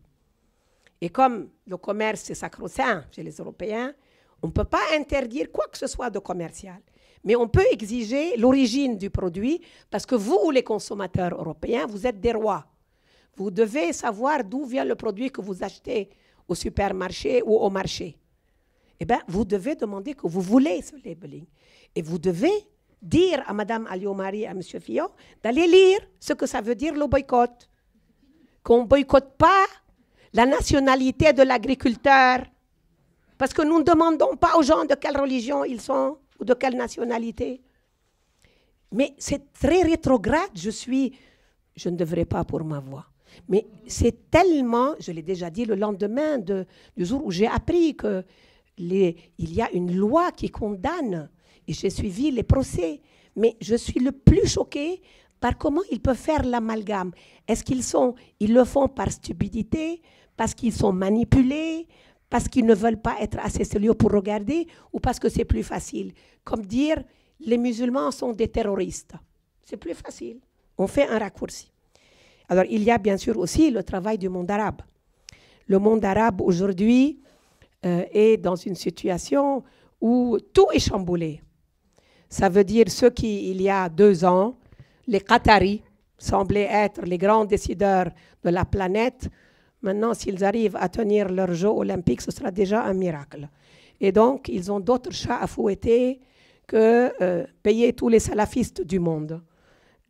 Et comme le commerce est sacro-saint chez les Européens, on ne peut pas interdire quoi que ce soit de commercial. Mais on peut exiger l'origine du produit parce que vous, les consommateurs européens, vous êtes des rois. Vous devez savoir d'où vient le produit que vous achetez au supermarché ou au marché eh bien, vous devez demander que vous voulez ce labeling. Et vous devez dire à Madame Alliomari et à Monsieur Fillon d'aller lire ce que ça veut dire le boycott. Qu'on ne boycotte pas la nationalité de l'agriculteur. Parce que nous ne demandons pas aux gens de quelle religion ils sont ou de quelle nationalité. Mais c'est très rétrograde, je suis, je ne devrais pas pour ma voix. Mais c'est tellement, je l'ai déjà dit le lendemain de, du jour où j'ai appris que il y a une loi qui condamne. Et j'ai suivi les procès. Mais je suis le plus choqué par comment ils peuvent faire l'amalgame. Est-ce qu'ils sont, ils le font par stupidité, parce qu'ils sont manipulés, parce qu'ils ne veulent pas être assez sérieux pour regarder, ou parce que c'est plus facile. Comme dire, les musulmans sont des terroristes. C'est plus facile. On fait un raccourci. Alors il y a bien sûr aussi le travail du monde arabe. Le monde arabe aujourd'hui euh, est dans une situation où tout est chamboulé. Ça veut dire ceux qui, il y a deux ans, les Qataris, semblaient être les grands décideurs de la planète. Maintenant, s'ils arrivent à tenir leurs Jeux olympiques, ce sera déjà un miracle. Et donc, ils ont d'autres chats à fouetter que euh, payer tous les salafistes du monde,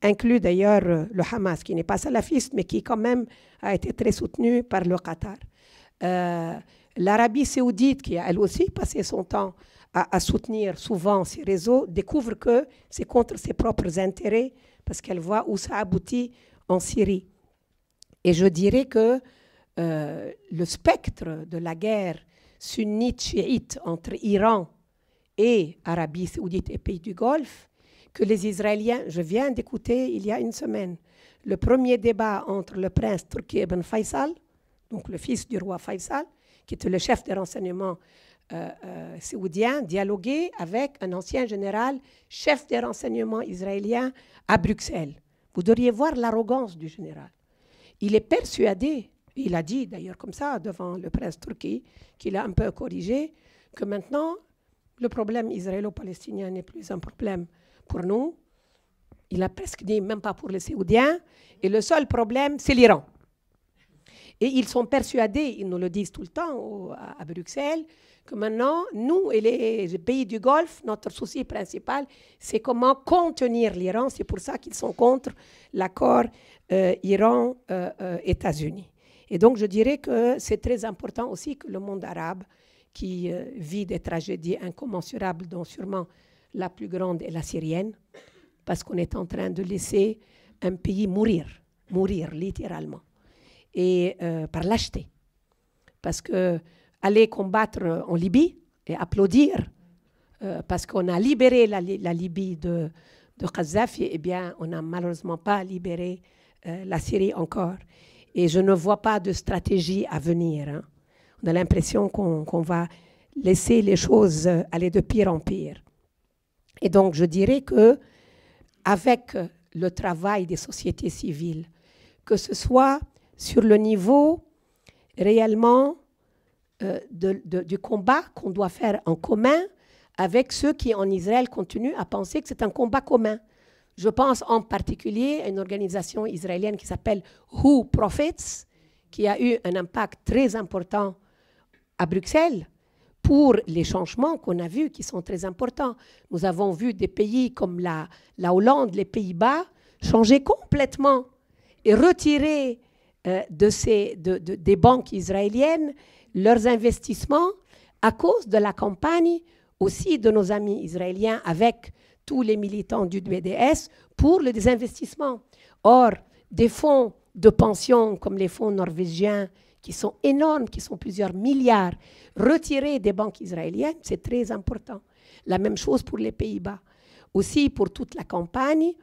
inclus d'ailleurs euh, le Hamas, qui n'est pas salafiste, mais qui quand même a été très soutenu par le Qatar l'Arabie saoudite, qui a elle aussi passé son temps à, soutenir souvent ces réseaux, découvre que c'est contre ses propres intérêts parce qu'elle voit où ça aboutit en Syrie. Et je dirais que euh, le spectre de la guerre sunnite-chiite entre Iran et Arabie saoudite et pays du Golfe, que les Israéliens, je viens d'écouter il y a une semaine, le premier débat entre le prince turc Ibn Faisal, donc le fils du roi Faisal, qui était le chef des renseignements euh, euh, saoudien, dialoguer avec un ancien général, chef des renseignements israélien à Bruxelles. Vous devriez voir l'arrogance du général. Il est persuadé, il a dit d'ailleurs comme ça devant le prince turquie qu'il a un peu corrigé, que maintenant le problème israélo-palestinien n'est plus un problème pour nous. Il a presque dit même pas pour les Saoudiens. Et le seul problème, c'est l'Iran. Et ils sont persuadés, ils nous le disent tout le temps à, Bruxelles, que maintenant, nous et les, pays du Golfe, notre souci principal, c'est comment contenir l'Iran. C'est pour ça qu'ils sont contre l'accord euh, Iran-États-Unis. Euh, euh, et donc, je dirais que c'est très important aussi que le monde arabe, qui vit des tragédies incommensurables, dont sûrement la plus grande est la syrienne, parce qu'on est en train de laisser un pays mourir, mourir littéralement et euh, par l'acheter, Parce que aller combattre en Libye et applaudir euh, parce qu'on a libéré la, Libye de, de, eh bien, on n'a malheureusement pas libéré euh, la Syrie encore. Et je ne vois pas de stratégie à venir. Hein. On a l'impression qu'on va laisser les choses aller de pire en pire. Et donc, je dirais que avec le travail des sociétés civiles, que ce soit sur le niveau réellement euh, du combat qu'on doit faire en commun avec ceux qui, en Israël, continuent à penser que c'est un combat commun. Je pense en particulier à une organisation israélienne qui s'appelle Who Profits, qui a eu un impact très important à Bruxelles pour les changements qu'on a vus qui sont très importants. Nous avons vu des pays comme la, la Hollande, les Pays-Bas changer complètement et retirer euh, de ces, des banques israéliennes, leurs investissements, à cause de la campagne aussi de nos amis israéliens avec tous les militants du BDS pour le désinvestissement. Or, des fonds de pension comme les fonds norvégiens, qui sont énormes, qui sont plusieurs milliards, retirés des banques israéliennes, c'est très important. La même chose pour les Pays-Bas. Aussi pour toute la campagne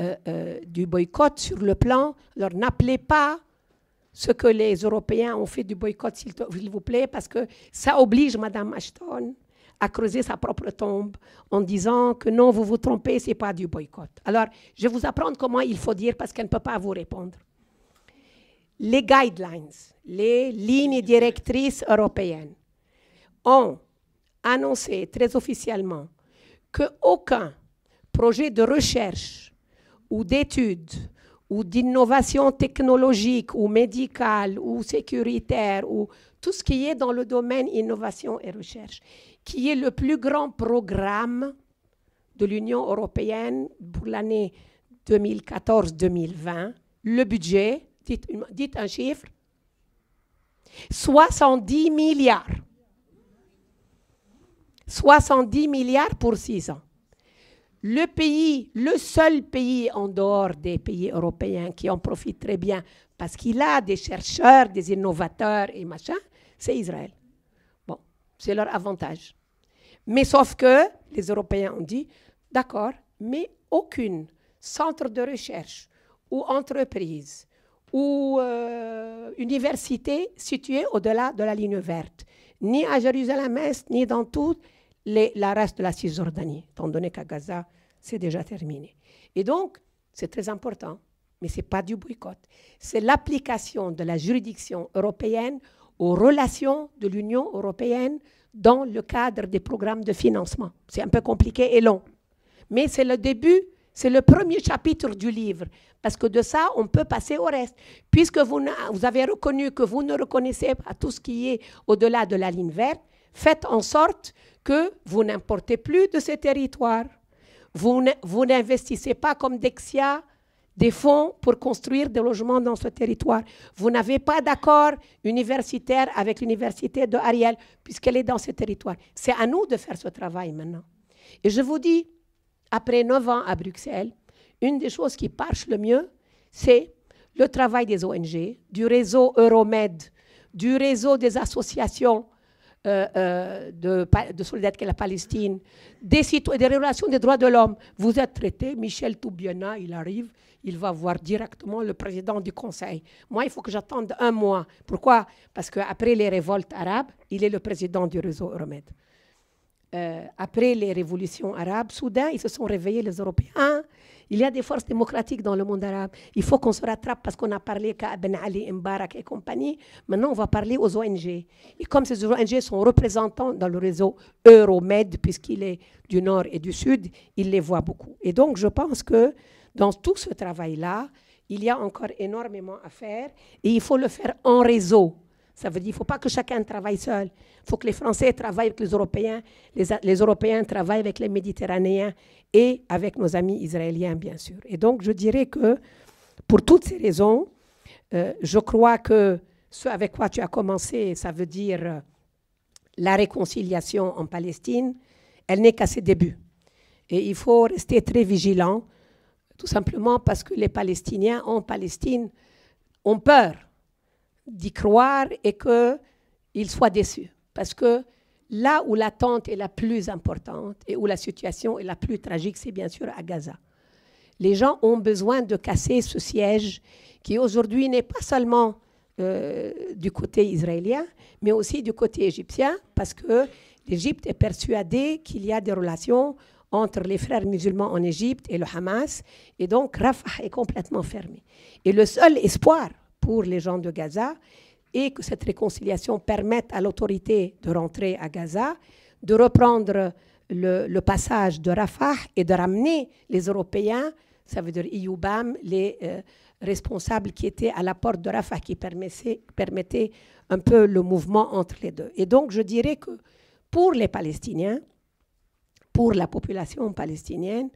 euh, euh, du boycott sur le plan, leur n'appelez pas ce que les Européens ont fait du boycott, s'il vous plaît, parce que ça oblige Mme Ashton à creuser sa propre tombe en disant que non, vous vous trompez, ce n'est pas du boycott. Alors, je vais vous apprendre comment il faut dire parce qu'elle ne peut pas vous répondre. Les guidelines, les lignes directrices européennes ont annoncé très officiellement qu'aucun projet de recherche ou d'études ou d'innovation technologique ou médicale ou sécuritaire ou tout ce qui est dans le domaine innovation et recherche, qui est le plus grand programme de l'Union européenne pour l'année 2014-2020, le budget, dites, un chiffre, 70 milliards. 70 milliards pour six ans le pays, le seul pays en dehors des pays européens qui en profite très bien parce qu'il a des chercheurs, des innovateurs et machin, c'est Israël. Bon, c'est leur avantage. Mais sauf que les Européens ont dit, d'accord, mais aucun centre de recherche ou entreprise ou euh, université située au-delà de la ligne verte, ni à Jérusalem-Est, ni dans tout, la reste de la Cisjordanie, étant donné qu'à Gaza, c'est déjà terminé. Et donc, c'est très important, mais ce n'est pas du boycott. C'est l'application de la juridiction européenne aux relations de l'Union européenne dans le cadre des programmes de financement. C'est un peu compliqué et long. Mais c'est le début, c'est le premier chapitre du livre, parce que de ça, on peut passer au reste. Puisque vous, vous avez reconnu que vous ne reconnaissez pas tout ce qui est au-delà de la ligne verte, Faites en sorte que vous n'importez plus de ces territoires. Vous n'investissez pas comme Dexia des fonds pour construire des logements dans ce territoire. Vous n'avez pas d'accord universitaire avec l'université de Ariel, puisqu'elle est dans ce territoire. C'est à nous de faire ce travail maintenant. Et je vous dis, après neuf ans à Bruxelles, une des choses qui marche le mieux, c'est le travail des ONG, du réseau Euromed, du réseau des associations euh, euh, de, de, soldats la Palestine, des, des relations des droits de l'homme. Vous êtes traité, Michel Toubiana, il arrive, il va voir directement le président du Conseil. Moi, il faut que j'attende un mois. Pourquoi Parce qu'après les révoltes arabes, il est le président du réseau Euromed. Euh, après les révolutions arabes, soudain, ils se sont réveillés, les Européens, il y a des forces démocratiques dans le monde arabe. Il faut qu'on se rattrape parce qu'on a parlé qu'à Ben Ali, Mbarak et compagnie. Maintenant, on va parler aux ONG. Et comme ces ONG sont représentants dans le réseau Euromed, puisqu'il est du nord et du sud, il les voit beaucoup. Et donc, je pense que dans tout ce travail-là, il y a encore énormément à faire et il faut le faire en réseau. Ça veut dire qu'il ne faut pas que chacun travaille seul. Il faut que les Français travaillent avec les Européens, les, Européens travaillent avec les Méditerranéens et avec nos amis israéliens, bien sûr. Et donc, je dirais que pour toutes ces raisons, euh, je crois que ce avec quoi tu as commencé, ça veut dire euh, la réconciliation en Palestine, elle n'est qu'à ses débuts. Et il faut rester très vigilant, tout simplement parce que les Palestiniens en Palestine ont peur d'y croire et qu'ils soient déçu Parce que là où l'attente est la plus importante et où la situation est la plus tragique, c'est bien sûr à Gaza. Les gens ont besoin de casser ce siège qui aujourd'hui n'est pas seulement euh, du côté israélien, mais aussi du côté égyptien, parce que l'Égypte est persuadée qu'il y a des relations entre les frères musulmans en Égypte et le Hamas, et donc Rafah est complètement fermé. Et le seul espoir pour les gens de Gaza et que cette réconciliation permette à l'autorité de rentrer à Gaza, de reprendre le, passage de Rafah et de ramener les Européens, ça veut dire IUBAM, les euh, responsables qui étaient à la porte de Rafah, qui permettaient un peu le mouvement entre les deux. Et donc je dirais que pour les Palestiniens, pour la population palestinienne,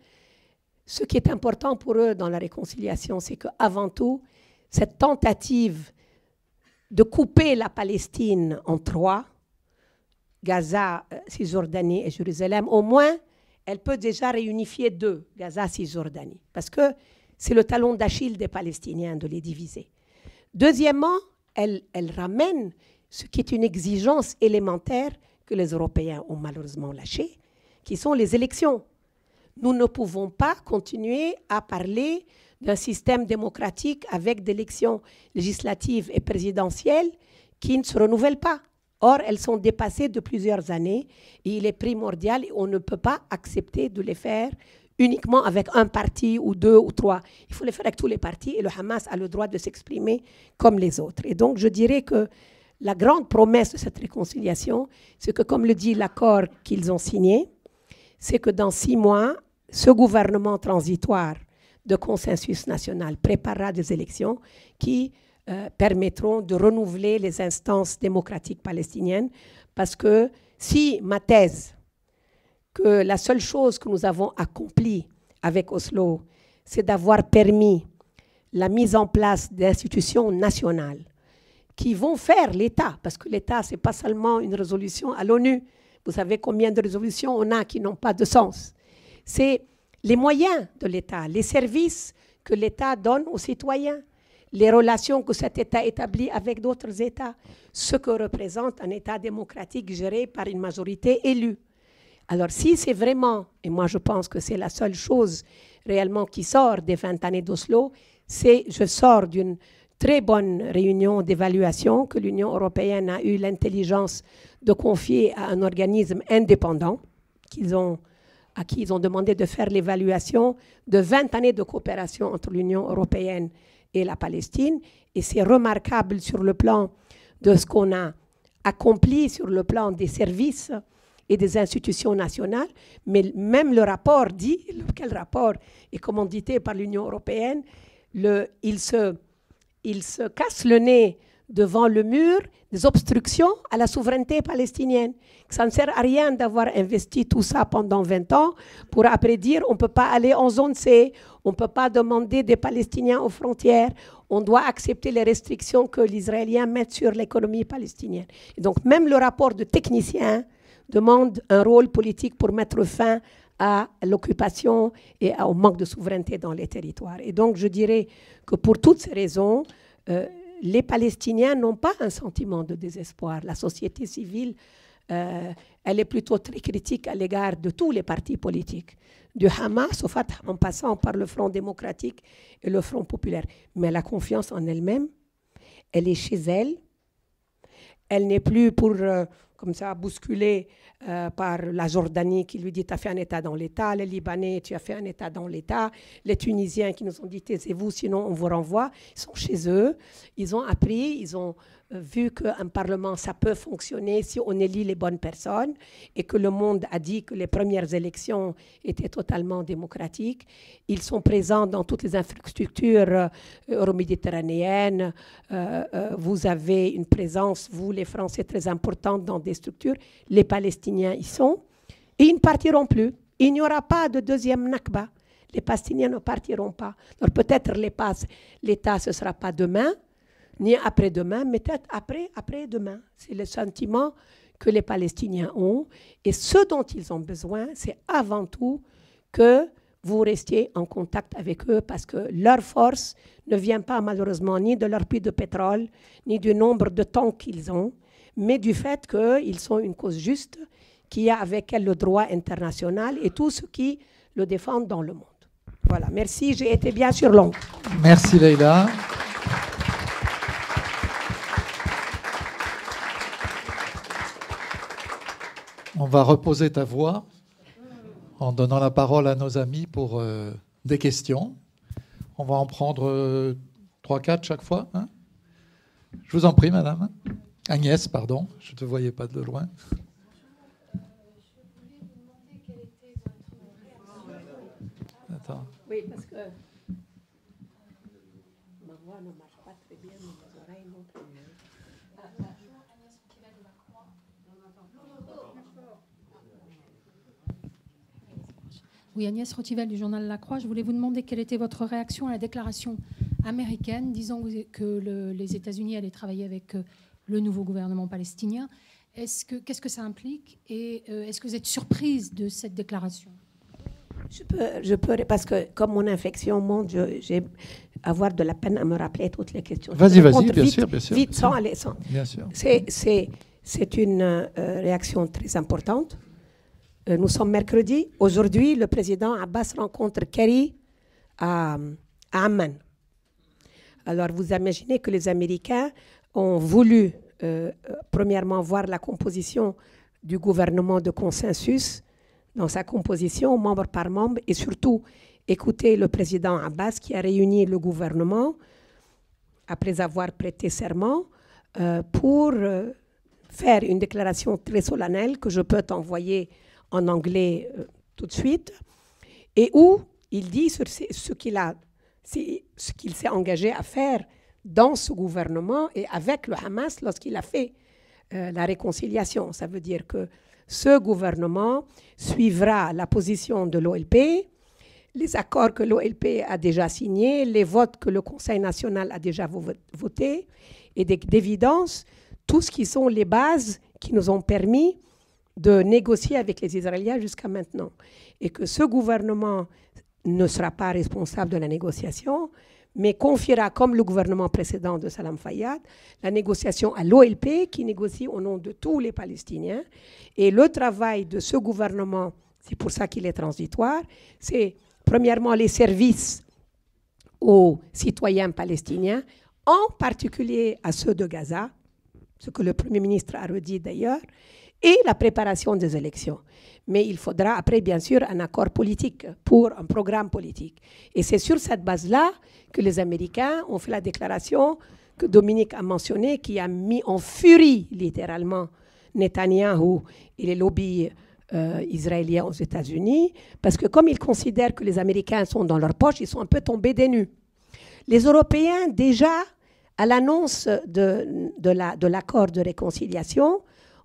ce qui est important pour eux dans la réconciliation, c'est qu'avant tout, cette tentative de couper la Palestine en trois, Gaza, euh, Cisjordanie et Jérusalem, au moins, elle peut déjà réunifier deux, Gaza, Cisjordanie, parce que c'est le talon d'Achille des Palestiniens de les diviser. Deuxièmement, elle, ramène ce qui est une exigence élémentaire que les Européens ont malheureusement lâchée, qui sont les élections. Nous ne pouvons pas continuer à parler d'un système démocratique avec d'élections législatives et présidentielles qui ne se renouvellent pas. Or, elles sont dépassées de plusieurs années et il est primordial et on ne peut pas accepter de les faire uniquement avec un parti ou deux ou trois. Il faut les faire avec tous les partis et le Hamas a le droit de s'exprimer comme les autres. Et donc, je dirais que la grande promesse de cette réconciliation, c'est que, comme le dit l'accord qu'ils ont signé, c'est que dans six mois, ce gouvernement transitoire de consensus national, préparera des élections qui euh, permettront de renouveler les instances démocratiques palestiniennes, parce que si ma thèse, que la seule chose que nous avons accomplie avec Oslo, c'est d'avoir permis la mise en place d'institutions nationales qui vont faire l'État, parce que l'État, ce n'est pas seulement une résolution à l'ONU. Vous savez combien de résolutions on a qui n'ont pas de sens. C'est les moyens de l'État, les services que l'État donne aux citoyens, les relations que cet État établit avec d'autres États, ce que représente un État démocratique géré par une majorité élue. Alors si c'est vraiment, et moi je pense que c'est la seule chose réellement qui sort des 20 années d'Oslo, c'est je sors d'une très bonne réunion d'évaluation que l'Union européenne a eu l'intelligence de confier à un organisme indépendant qu'ils ont à qui ils ont demandé de faire l'évaluation de 20 années de coopération entre l'Union européenne et la Palestine. Et c'est remarquable sur le plan de ce qu'on a accompli sur le plan des services et des institutions nationales, mais même le rapport dit, lequel rapport est commandité par l'Union européenne, le, il, se, il se casse le nez devant le mur des obstructions à la souveraineté palestinienne. Ça ne sert à rien d'avoir investi tout ça pendant 20 ans pour après dire on ne peut pas aller en zone C, on ne peut pas demander des Palestiniens aux frontières, on doit accepter les restrictions que l'Israélien met sur l'économie palestinienne. Et donc même le rapport de technicien demande un rôle politique pour mettre fin à l'occupation et au manque de souveraineté dans les territoires. Et donc je dirais que pour toutes ces raisons, euh, les Palestiniens n'ont pas un sentiment de désespoir. La société civile, euh, elle est plutôt très critique à l'égard de tous les partis politiques, du Hamas au Fatah, en passant par le Front démocratique et le Front populaire. Mais la confiance en elle-même, elle est chez elle. Elle n'est plus pour... Euh, comme ça, bousculé euh, par la Jordanie qui lui dit, tu as fait un État dans l'État, les Libanais, tu as fait un État dans l'État, les Tunisiens qui nous ont dit, taisez-vous, sinon on vous renvoie. Ils sont chez eux, ils ont appris, ils ont euh, vu qu'un Parlement, ça peut fonctionner si on élit les bonnes personnes et que le monde a dit que les premières élections étaient totalement démocratiques. Ils sont présents dans toutes les infrastructures euh, euroméditerranéennes. Euh, vous avez une présence, vous les Français, très importante dans des structures. Les Palestiniens y sont. Et ils ne partiront plus. Il n'y aura pas de deuxième Nakba. Les Palestiniens ne partiront pas. Alors peut-être l'État, ce ne sera pas demain, ni après-demain, mais peut-être après, après-demain. C'est le sentiment que les Palestiniens ont. Et ce dont ils ont besoin, c'est avant tout que vous restiez en contact avec eux parce que leur force ne vient pas malheureusement ni de leur puits de pétrole, ni du nombre de temps qu'ils ont, mais du fait qu'ils sont une cause juste qui a avec elle le droit international et tout ce qui le défend dans le monde. Voilà, merci, j'ai été bien sûr longue. Merci Leïla. On va reposer ta voix en donnant la parole à nos amis pour euh, des questions. On va en prendre euh, trois, 3-4 chaque fois. Hein. je vous en prie, madame. Agnès, pardon, je ne te voyais pas de loin. Attends. parce que Oui, Agnès Rotivel du journal La Croix. Je voulais vous demander quelle était votre réaction à la déclaration américaine disant que les États-Unis allaient travailler avec euh, le nouveau gouvernement palestinien. Qu'est-ce que ça implique et euh, est-ce que vous êtes surprise de cette déclaration je peux, je peux, parce que comme mon infection monte, j'ai avoir de la peine à me rappeler toutes les questions. Vas-y, vas-y, bien sûr, Vite, sans aller Bien sûr. C'est une euh, réaction très importante euh, nous sommes mercredi. Aujourd'hui, le président Abbas rencontre Kerry à, Amman. Alors, vous imaginez que les Américains ont voulu, euh, euh, premièrement, voir la composition du gouvernement de consensus dans sa composition, membre par membre, et surtout écouter le président Abbas qui a réuni le gouvernement après avoir prêté serment pour faire une déclaration très solennelle que je peux t'envoyer en anglais euh, tout de suite, et où il dit ce qu'il a, ce qu'il s'est engagé à faire dans ce gouvernement et avec le Hamas lorsqu'il a fait euh, la réconciliation. Ça veut dire que ce gouvernement suivra la position de l'OLP, les accords que l'OLP a déjà signés, les votes que le Conseil national a déjà votés, et d'évidence, tout ce qui sont les bases qui nous ont permis de négocier avec les Israéliens jusqu'à maintenant. Et que ce gouvernement ne sera pas responsable de la négociation, mais confiera, comme le gouvernement précédent de Salam Fayyad, la négociation à l'OLP, qui négocie au nom de tous les Palestiniens. Et le travail de ce gouvernement, c'est pour ça qu'il est transitoire, c'est premièrement les services aux citoyens palestiniens, en particulier à ceux de Gaza, ce que le Premier ministre a redit d'ailleurs, et la préparation des élections. Mais il faudra après, bien sûr, un accord politique pour un programme politique. Et c'est sur cette base-là que les Américains ont fait la déclaration que Dominique a mentionnée, qui a mis en furie, littéralement, Netanyahu et les lobbies euh, israéliens aux États-Unis, parce que comme ils considèrent que les Américains sont dans leur poche, ils sont un peu tombés des nues. Les Européens, déjà, à l'annonce de, de l'accord de réconciliation,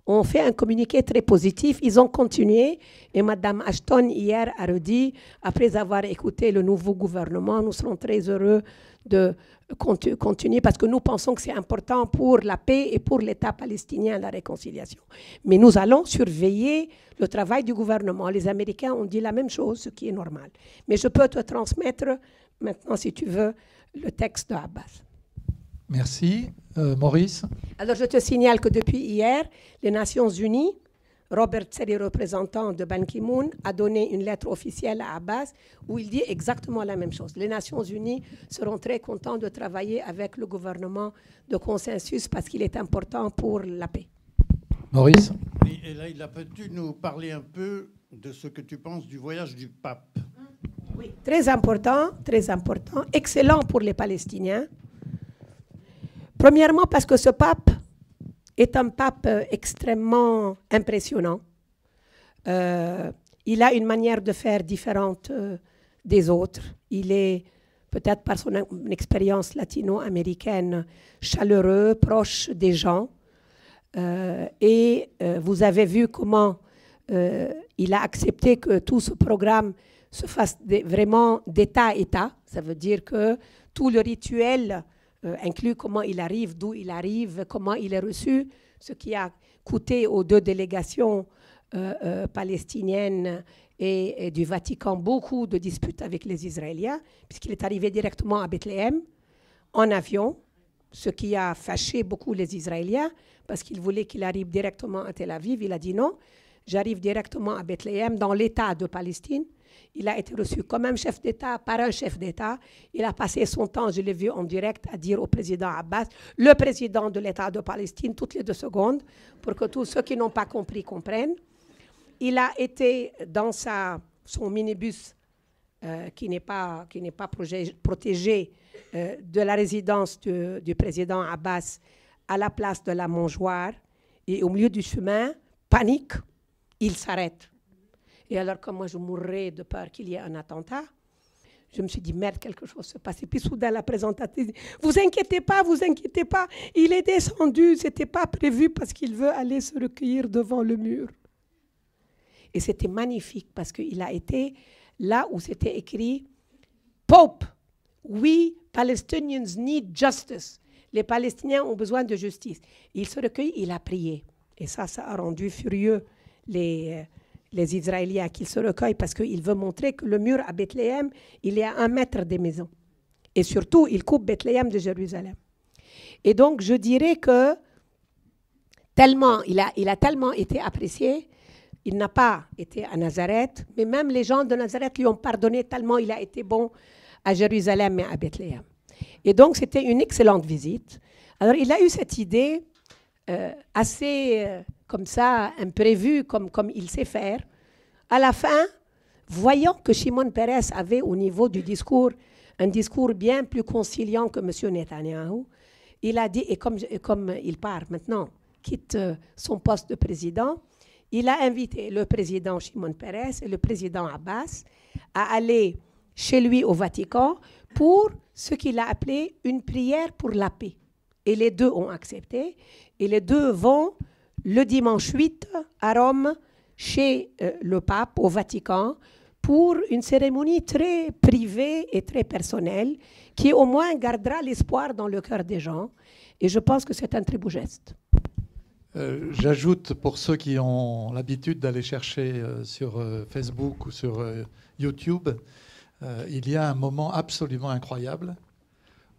ont fait un communiqué très positif. Ils ont continué. Et Mme Ashton, hier, a redit, après avoir écouté le nouveau gouvernement, nous serons très heureux de continuer parce que nous pensons que c'est important pour la paix et pour l'État palestinien, la réconciliation. Mais nous allons surveiller le travail du gouvernement. Les Américains ont dit la même chose, ce qui est normal. Mais je peux te transmettre maintenant, si tu veux, le texte de Abbas. Merci. Euh, Maurice Alors, je te signale que depuis hier, les Nations Unies, Robert les représentant de Ban Ki-moon, a donné une lettre officielle à Abbas où il dit exactement la même chose. Les Nations Unies seront très contents de travailler avec le gouvernement de consensus parce qu'il est important pour la paix. Maurice et là, il a tu nous parler un peu de ce que tu penses du voyage du pape Oui, très important, très important, excellent pour les Palestiniens Premièrement, parce que ce pape est un pape euh, extrêmement impressionnant. Euh, il a une manière de faire différente euh, des autres. Il est, peut-être par son expérience latino-américaine, chaleureux, proche des gens. et vous avez vu comment il a accepté que tout ce programme se fasse vraiment d'État à État. Ça veut dire que tout le rituel euh, inclut comment il arrive, d'où il arrive, comment il est reçu, ce qui a coûté aux deux délégations euh, euh, palestiniennes et, et, du Vatican beaucoup de disputes avec les Israéliens, puisqu'il est arrivé directement à Bethléem en avion, ce qui a fâché beaucoup les Israéliens, parce qu'ils voulaient qu'il arrive directement à Tel Aviv. Il a dit non, j'arrive directement à Bethléem, dans l'État de Palestine. Il a été reçu comme un chef d'État par un chef d'État. Il a passé son temps, je l'ai vu en direct, à dire au président Abbas, le président de l'État de Palestine, toutes les deux secondes, pour que tous ceux qui n'ont pas compris comprennent. Il a été dans son minibus euh, qui n'est pas, protégé, euh, de la résidence du président Abbas à la place de la mangeoire. Et au milieu du chemin, panique, il s'arrête. Et alors comme moi, je mourrais de peur qu'il y ait un attentat, je me suis dit, merde, quelque chose se passe. Et puis soudain, la présentatrice vous inquiétez pas, vous inquiétez pas, il est descendu, c'était pas prévu parce qu'il veut aller se recueillir devant le mur. Et c'était magnifique parce qu'il a été là où c'était écrit Pope, we Palestinians need justice. Les Palestiniens ont besoin de justice. Il se recueille, il a prié. Et ça, ça a rendu furieux les, euh, les Israéliens, qu'ils se recueillent parce qu'il veut montrer que le mur à Bethléem, il est à un mètre des maisons. Et surtout, il coupe Bethléem de Jérusalem. Et donc, je dirais que tellement, il a, il a tellement été apprécié, il n'a pas été à Nazareth, mais même les gens de Nazareth lui ont pardonné tellement il a été bon à Jérusalem et à Bethléem. Et donc, c'était une excellente visite. Alors, il a eu cette idée euh, assez... Euh, comme ça, imprévu, comme, comme il sait faire. À la fin, voyant que Shimon Peres avait au niveau du discours un discours bien plus conciliant que M. Netanyahu, il a dit, et comme, comme il part maintenant, quitte euh, son poste de président, il a invité le président Shimon Peres et le président Abbas à aller chez lui au Vatican pour ce qu'il a appelé une prière pour la paix. Et les deux ont accepté et les deux vont le dimanche 8 à Rome, chez euh, le pape au Vatican, pour une cérémonie très privée et très personnelle, qui au moins gardera l'espoir dans le cœur des gens. Et je pense que c'est un très beau geste. Euh, j'ajoute pour ceux qui ont l'habitude d'aller chercher euh, sur Facebook ou sur YouTube, il y a un moment absolument incroyable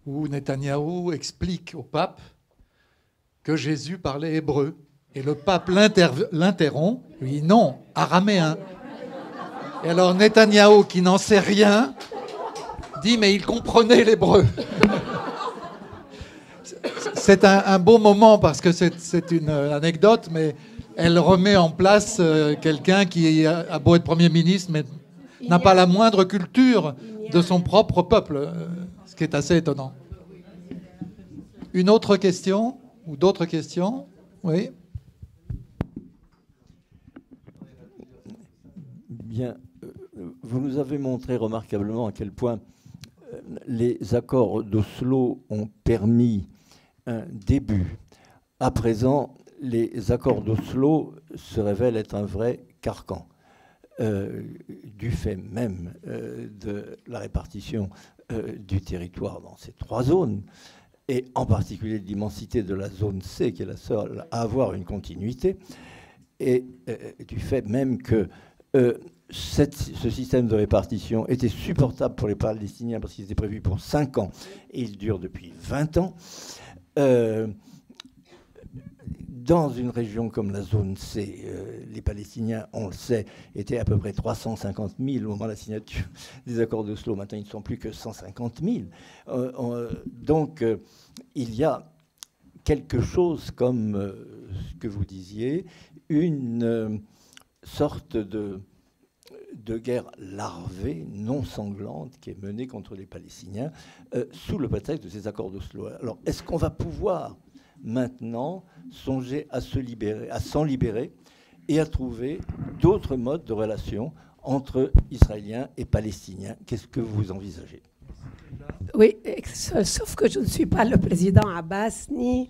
où Netanyahou explique au pape que Jésus parlait hébreu. Et le pape l'interrompt, lui dit non, araméen. Et alors Netanyahu, qui n'en sait rien, dit mais il comprenait l'hébreu. [laughs] C'est un, beau moment parce que c'est une euh, anecdote, mais elle remet en place euh, quelqu'un qui a, euh, a, beau être Premier ministre, mais n'a pas la moindre culture de son propre peuple, ce qui est assez étonnant. Une autre question Ou d'autres questions Oui Bien, euh, euh, vous nous avez montré remarquablement à quel point euh, les accords d'Oslo ont permis un début. À présent, les accords d'Oslo se révèlent être un vrai carcan. du fait même de la répartition du territoire dans ces trois zones, et en particulier de l'immensité de la zone C, qui est la seule à avoir une continuité, et du fait même que ce système de répartition était supportable pour les Palestiniens parce qu'il était prévu pour 5 ans et il dure depuis 20 ans. Euh, dans une région comme la zone C, euh, les Palestiniens, on le sait, étaient à peu près 350 000 au moment de la signature des accords d'Oslo. Maintenant, ils ne sont plus que 150 000. Euh, donc, il y a quelque chose comme ce que vous disiez, une sorte de de guerre larvée, non sanglante, qui est menée contre les Palestiniens euh, sous le prétexte de ces accords d'Oslo. Alors, est-ce qu'on va pouvoir maintenant songer à se libérer, à s'en libérer et à trouver d'autres modes de relations entre Israéliens et Palestiniens Qu'est-ce que vous envisagez Oui, sauf que je ne suis pas le président Abbas ni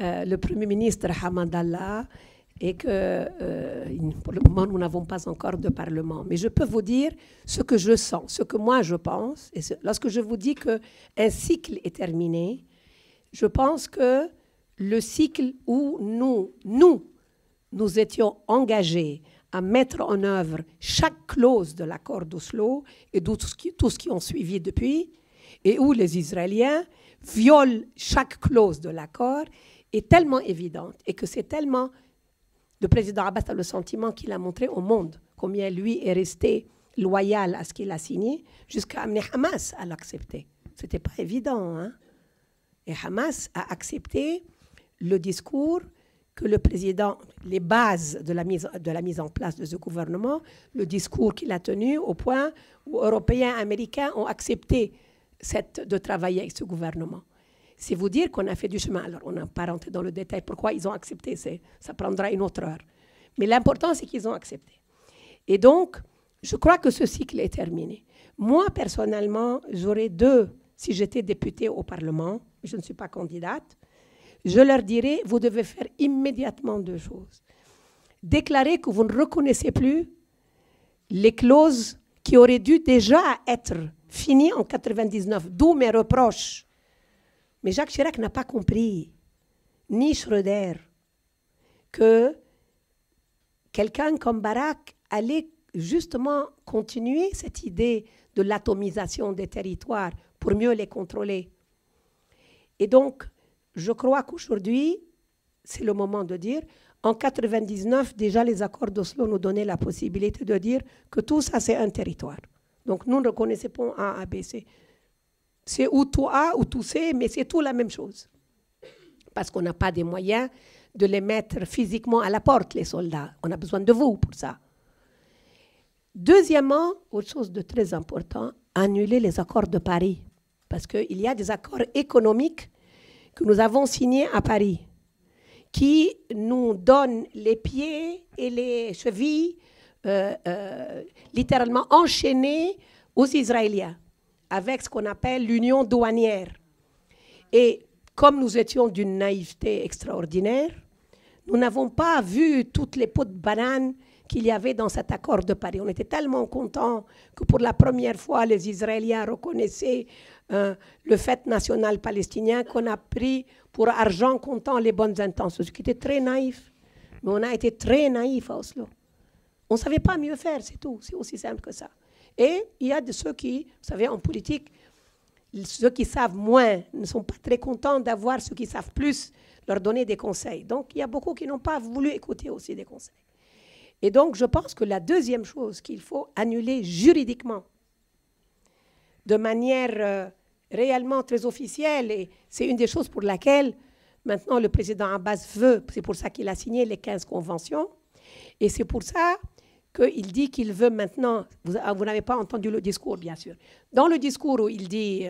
euh, le Premier ministre Hamadallah et que euh, pour le moment, nous n'avons pas encore de Parlement. Mais je peux vous dire ce que je sens, ce que moi je pense. Et lorsque je vous dis qu'un cycle est terminé, je pense que le cycle où nous, nous, nous étions engagés à mettre en œuvre chaque clause de l'accord d'Oslo et de tout ce, qui, tout ce qui ont suivi depuis, et où les Israéliens violent chaque clause de l'accord, est tellement évidente et que c'est tellement le président Abbas a le sentiment qu'il a montré au monde combien lui est resté loyal à ce qu'il a signé jusqu'à amener Hamas à l'accepter. Ce n'était pas évident. Hein. et Hamas a accepté le discours que le président, les bases de la mise, de la mise en place de ce gouvernement, le discours qu'il a tenu au point où Européens, Américains ont accepté de travailler avec ce gouvernement. C'est vous dire qu'on a fait du chemin. Alors, on n'a pas rentré dans le détail pourquoi ils ont accepté. Ça prendra une autre heure. Mais l'important, c'est qu'ils ont accepté. Et donc, je crois que ce cycle est terminé. Moi, personnellement, j'aurais deux, si j'étais députée au Parlement, je ne suis pas candidate, je leur dirais, vous devez faire immédiatement deux choses. Déclarer que vous ne reconnaissez plus les clauses qui auraient dû déjà être finies en 99, d'où mes reproches mais Jacques Chirac n'a pas compris, ni Schroeder, que quelqu'un comme Barak allait justement continuer cette idée de l'atomisation des territoires pour mieux les contrôler. Et donc, je crois qu'aujourd'hui, c'est le moment de dire, en 1999, déjà les accords d'Oslo nous donnaient la possibilité de dire que tout ça, c'est un territoire. Donc, nous ne reconnaissons pas B, C. C'est ou toi ou tout c'est, mais c'est tout la même chose. Parce qu'on n'a pas des moyens de les mettre physiquement à la porte, les soldats. On a besoin de vous pour ça. Deuxièmement, autre chose de très important, annuler les accords de Paris. Parce qu'il y a des accords économiques que nous avons signés à Paris qui nous donnent les pieds et les chevilles euh, euh, littéralement enchaînés aux Israéliens avec ce qu'on appelle l'union douanière. Et comme nous étions d'une naïveté extraordinaire, nous n'avons pas vu toutes les peaux de banane qu'il y avait dans cet accord de Paris. On était tellement contents que pour la première fois, les Israéliens reconnaissaient euh, le fait national palestinien qu'on a pris pour argent comptant les bonnes intentions, ce qui était très naïf. Mais on a été très naïf à Oslo. On savait pas mieux faire, c'est tout. C'est aussi simple que ça. Et il y a de ceux qui, vous savez, en politique, ceux qui savent moins ne sont pas très contents d'avoir ceux qui savent plus leur donner des conseils. Donc, il y a beaucoup qui n'ont pas voulu écouter aussi des conseils. Et donc, je pense que la deuxième chose qu'il faut annuler juridiquement, de manière euh, réellement très officielle, et c'est une des choses pour laquelle maintenant le président Abbas veut, c'est pour ça qu'il a signé les 15 conventions, et c'est pour ça qu'il dit qu'il veut maintenant, ah, vous, n'avez pas entendu le discours, bien sûr. Dans le discours où il dit,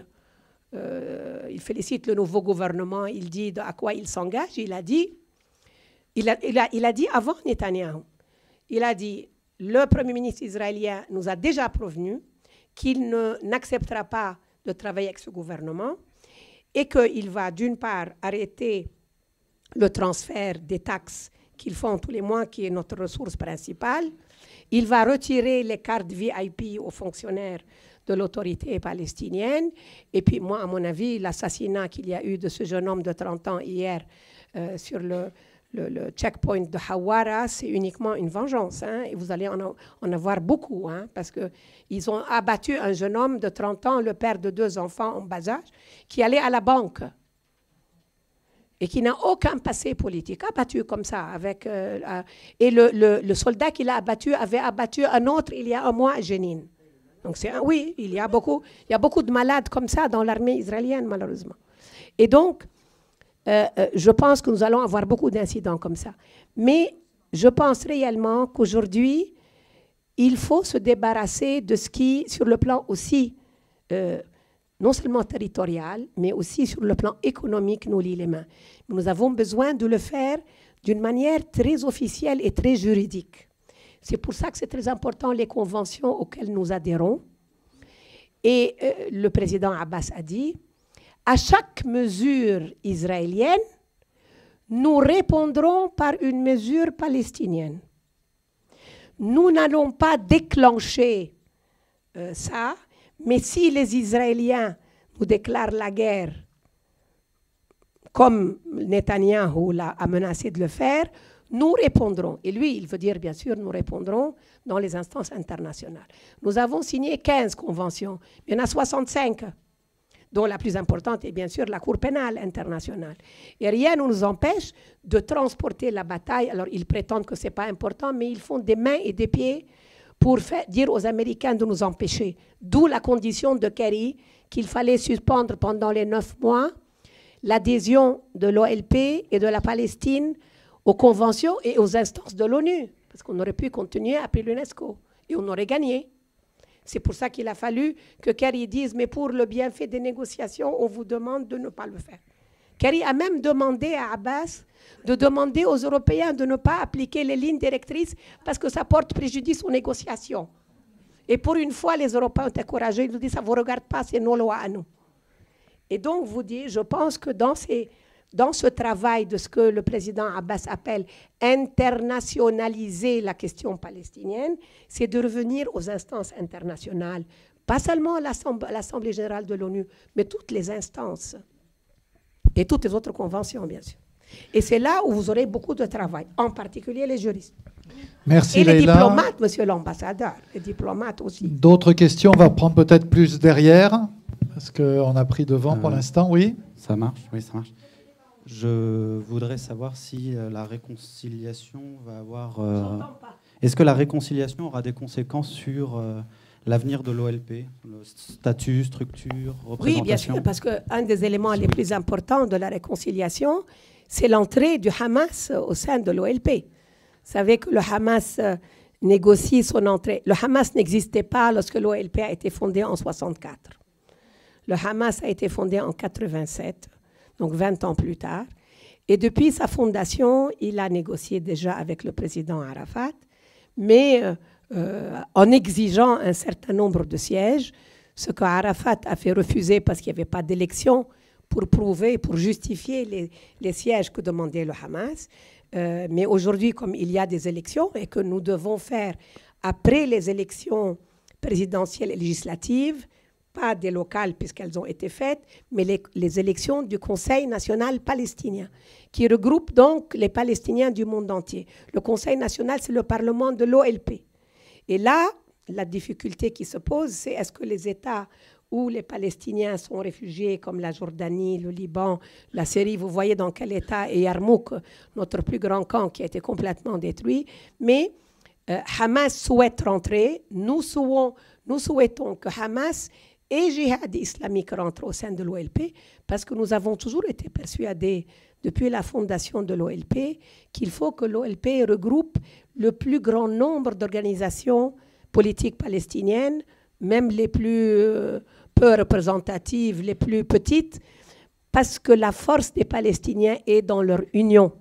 euh, il félicite le nouveau gouvernement, il dit à quoi il s'engage, il a dit, il a, il, a, il a dit avant Netanyahu, il a dit, le Premier ministre israélien nous a déjà prévenu qu'il n'acceptera pas de travailler avec ce gouvernement et qu'il va d'une part arrêter le transfert des taxes qu'ils font tous les mois, qui est notre ressource principale, il va retirer les cartes VIP aux fonctionnaires de l'autorité palestinienne. Et puis, moi, à mon avis, l'assassinat qu'il y a eu de ce jeune homme de 30 ans hier euh, sur le, checkpoint de Hawara, c'est uniquement une vengeance. Hein. et vous allez en, avoir beaucoup, hein, parce qu'ils ont abattu un jeune homme de 30 ans, le père de deux enfants en bas âge, qui allait à la banque et qui n'a aucun passé politique, abattu comme ça. Avec, euh, euh, et le, le, soldat qui l'a abattu avait abattu un autre il y a un mois à Jenin. Donc c'est oui, il y a beaucoup, il y a beaucoup de malades comme ça dans l'armée israélienne malheureusement. Et donc, euh, je pense que nous allons avoir beaucoup d'incidents comme ça. Mais je pense réellement qu'aujourd'hui, il faut se débarrasser de ce qui, sur le plan aussi euh, non seulement territorial, mais aussi sur le plan économique, nous lie les mains. Nous avons besoin de le faire d'une manière très officielle et très juridique. C'est pour ça que c'est très important les conventions auxquelles nous adhérons. Et euh, le président Abbas a dit, à chaque mesure israélienne, nous répondrons par une mesure palestinienne. Nous n'allons pas déclencher euh, ça mais si les Israéliens nous déclarent la guerre, comme Netanyahu l'a a menacé de le faire, nous répondrons. Et lui, il veut dire, bien sûr, nous répondrons dans les instances internationales. Nous avons signé 15 conventions, il y en a 65, dont la plus importante est bien sûr la Cour pénale internationale. Et rien ne nous empêche de transporter la bataille. Alors, ils prétendent que ce n'est pas important, mais ils font des mains et des pieds pour faire, dire aux Américains de nous empêcher. D'où la condition de Kerry qu'il fallait suspendre pendant les neuf mois l'adhésion de l'OLP et de la Palestine aux conventions et aux instances de l'ONU, parce qu'on aurait pu continuer après l'UNESCO et on aurait gagné. C'est pour ça qu'il a fallu que Kerry dise, mais pour le bienfait des négociations, on vous demande de ne pas le faire. Kerry a même demandé à Abbas de demander aux Européens de ne pas appliquer les lignes directrices parce que ça porte préjudice aux négociations. Et pour une fois, les Européens ont été courageux. Ils nous disent, ça ne vous regarde pas, c'est nos lois à nous. Et donc, vous je pense que dans, dans ce travail de ce que le président Abbas appelle internationaliser la question palestinienne, c'est de revenir aux instances internationales, pas seulement à l'Assemblée générale de l'ONU, mais toutes les instances et toutes les autres conventions, bien sûr. Et c'est là où vous aurez beaucoup de travail, en particulier les juristes. Merci. Et les diplomates, monsieur l'ambassadeur, les diplomates aussi. D'autres questions, on va prendre peut-être plus derrière, parce qu'on a pris devant pour euh, l'instant, oui Ça marche, oui, ça marche. Je voudrais savoir si euh, la réconciliation va avoir. Euh, est-ce que la réconciliation aura des conséquences sur l'avenir de l'OLP, le statut, structure, représentation Oui, bien sûr, parce qu'un des éléments les plus importants de la réconciliation, c'est l'entrée du Hamas au sein de l'OLP. Vous savez que le Hamas euh, négocie son entrée. Le Hamas n'existait pas lorsque l'OLP a été fondée en 64. Le Hamas a été fondé en 87, donc 20 ans plus tard. Et depuis sa fondation, il a négocié déjà avec le président Arafat, mais euh, euh, en exigeant un certain nombre de sièges, ce que Arafat a fait refuser parce qu'il n'y avait pas d'élection pour prouver, pour justifier les, sièges que demandait le Hamas. Euh, mais aujourd'hui, comme il y a des élections et que nous devons faire après les élections présidentielles et législatives, pas des locales puisqu'elles ont été faites, mais les, élections du Conseil national palestinien, qui regroupe donc les Palestiniens du monde entier. Le Conseil national, c'est le Parlement de l'OLP. Et là, la difficulté qui se pose, c'est est-ce que les États où les Palestiniens sont réfugiés, comme la Jordanie, le Liban, la Syrie. Vous voyez dans quel état est Yarmouk, notre plus grand camp qui a été complètement détruit. Mais euh, Hamas souhaite rentrer. Nous souhaitons, nous souhaitons que Hamas et Jihad islamique rentrent au sein de l'OLP parce que nous avons toujours été persuadés depuis la fondation de l'OLP qu'il faut que l'OLP regroupe le plus grand nombre d'organisations politiques palestiniennes, même les plus euh, peu représentatives, les plus petites, parce que la force des Palestiniens est dans leur union,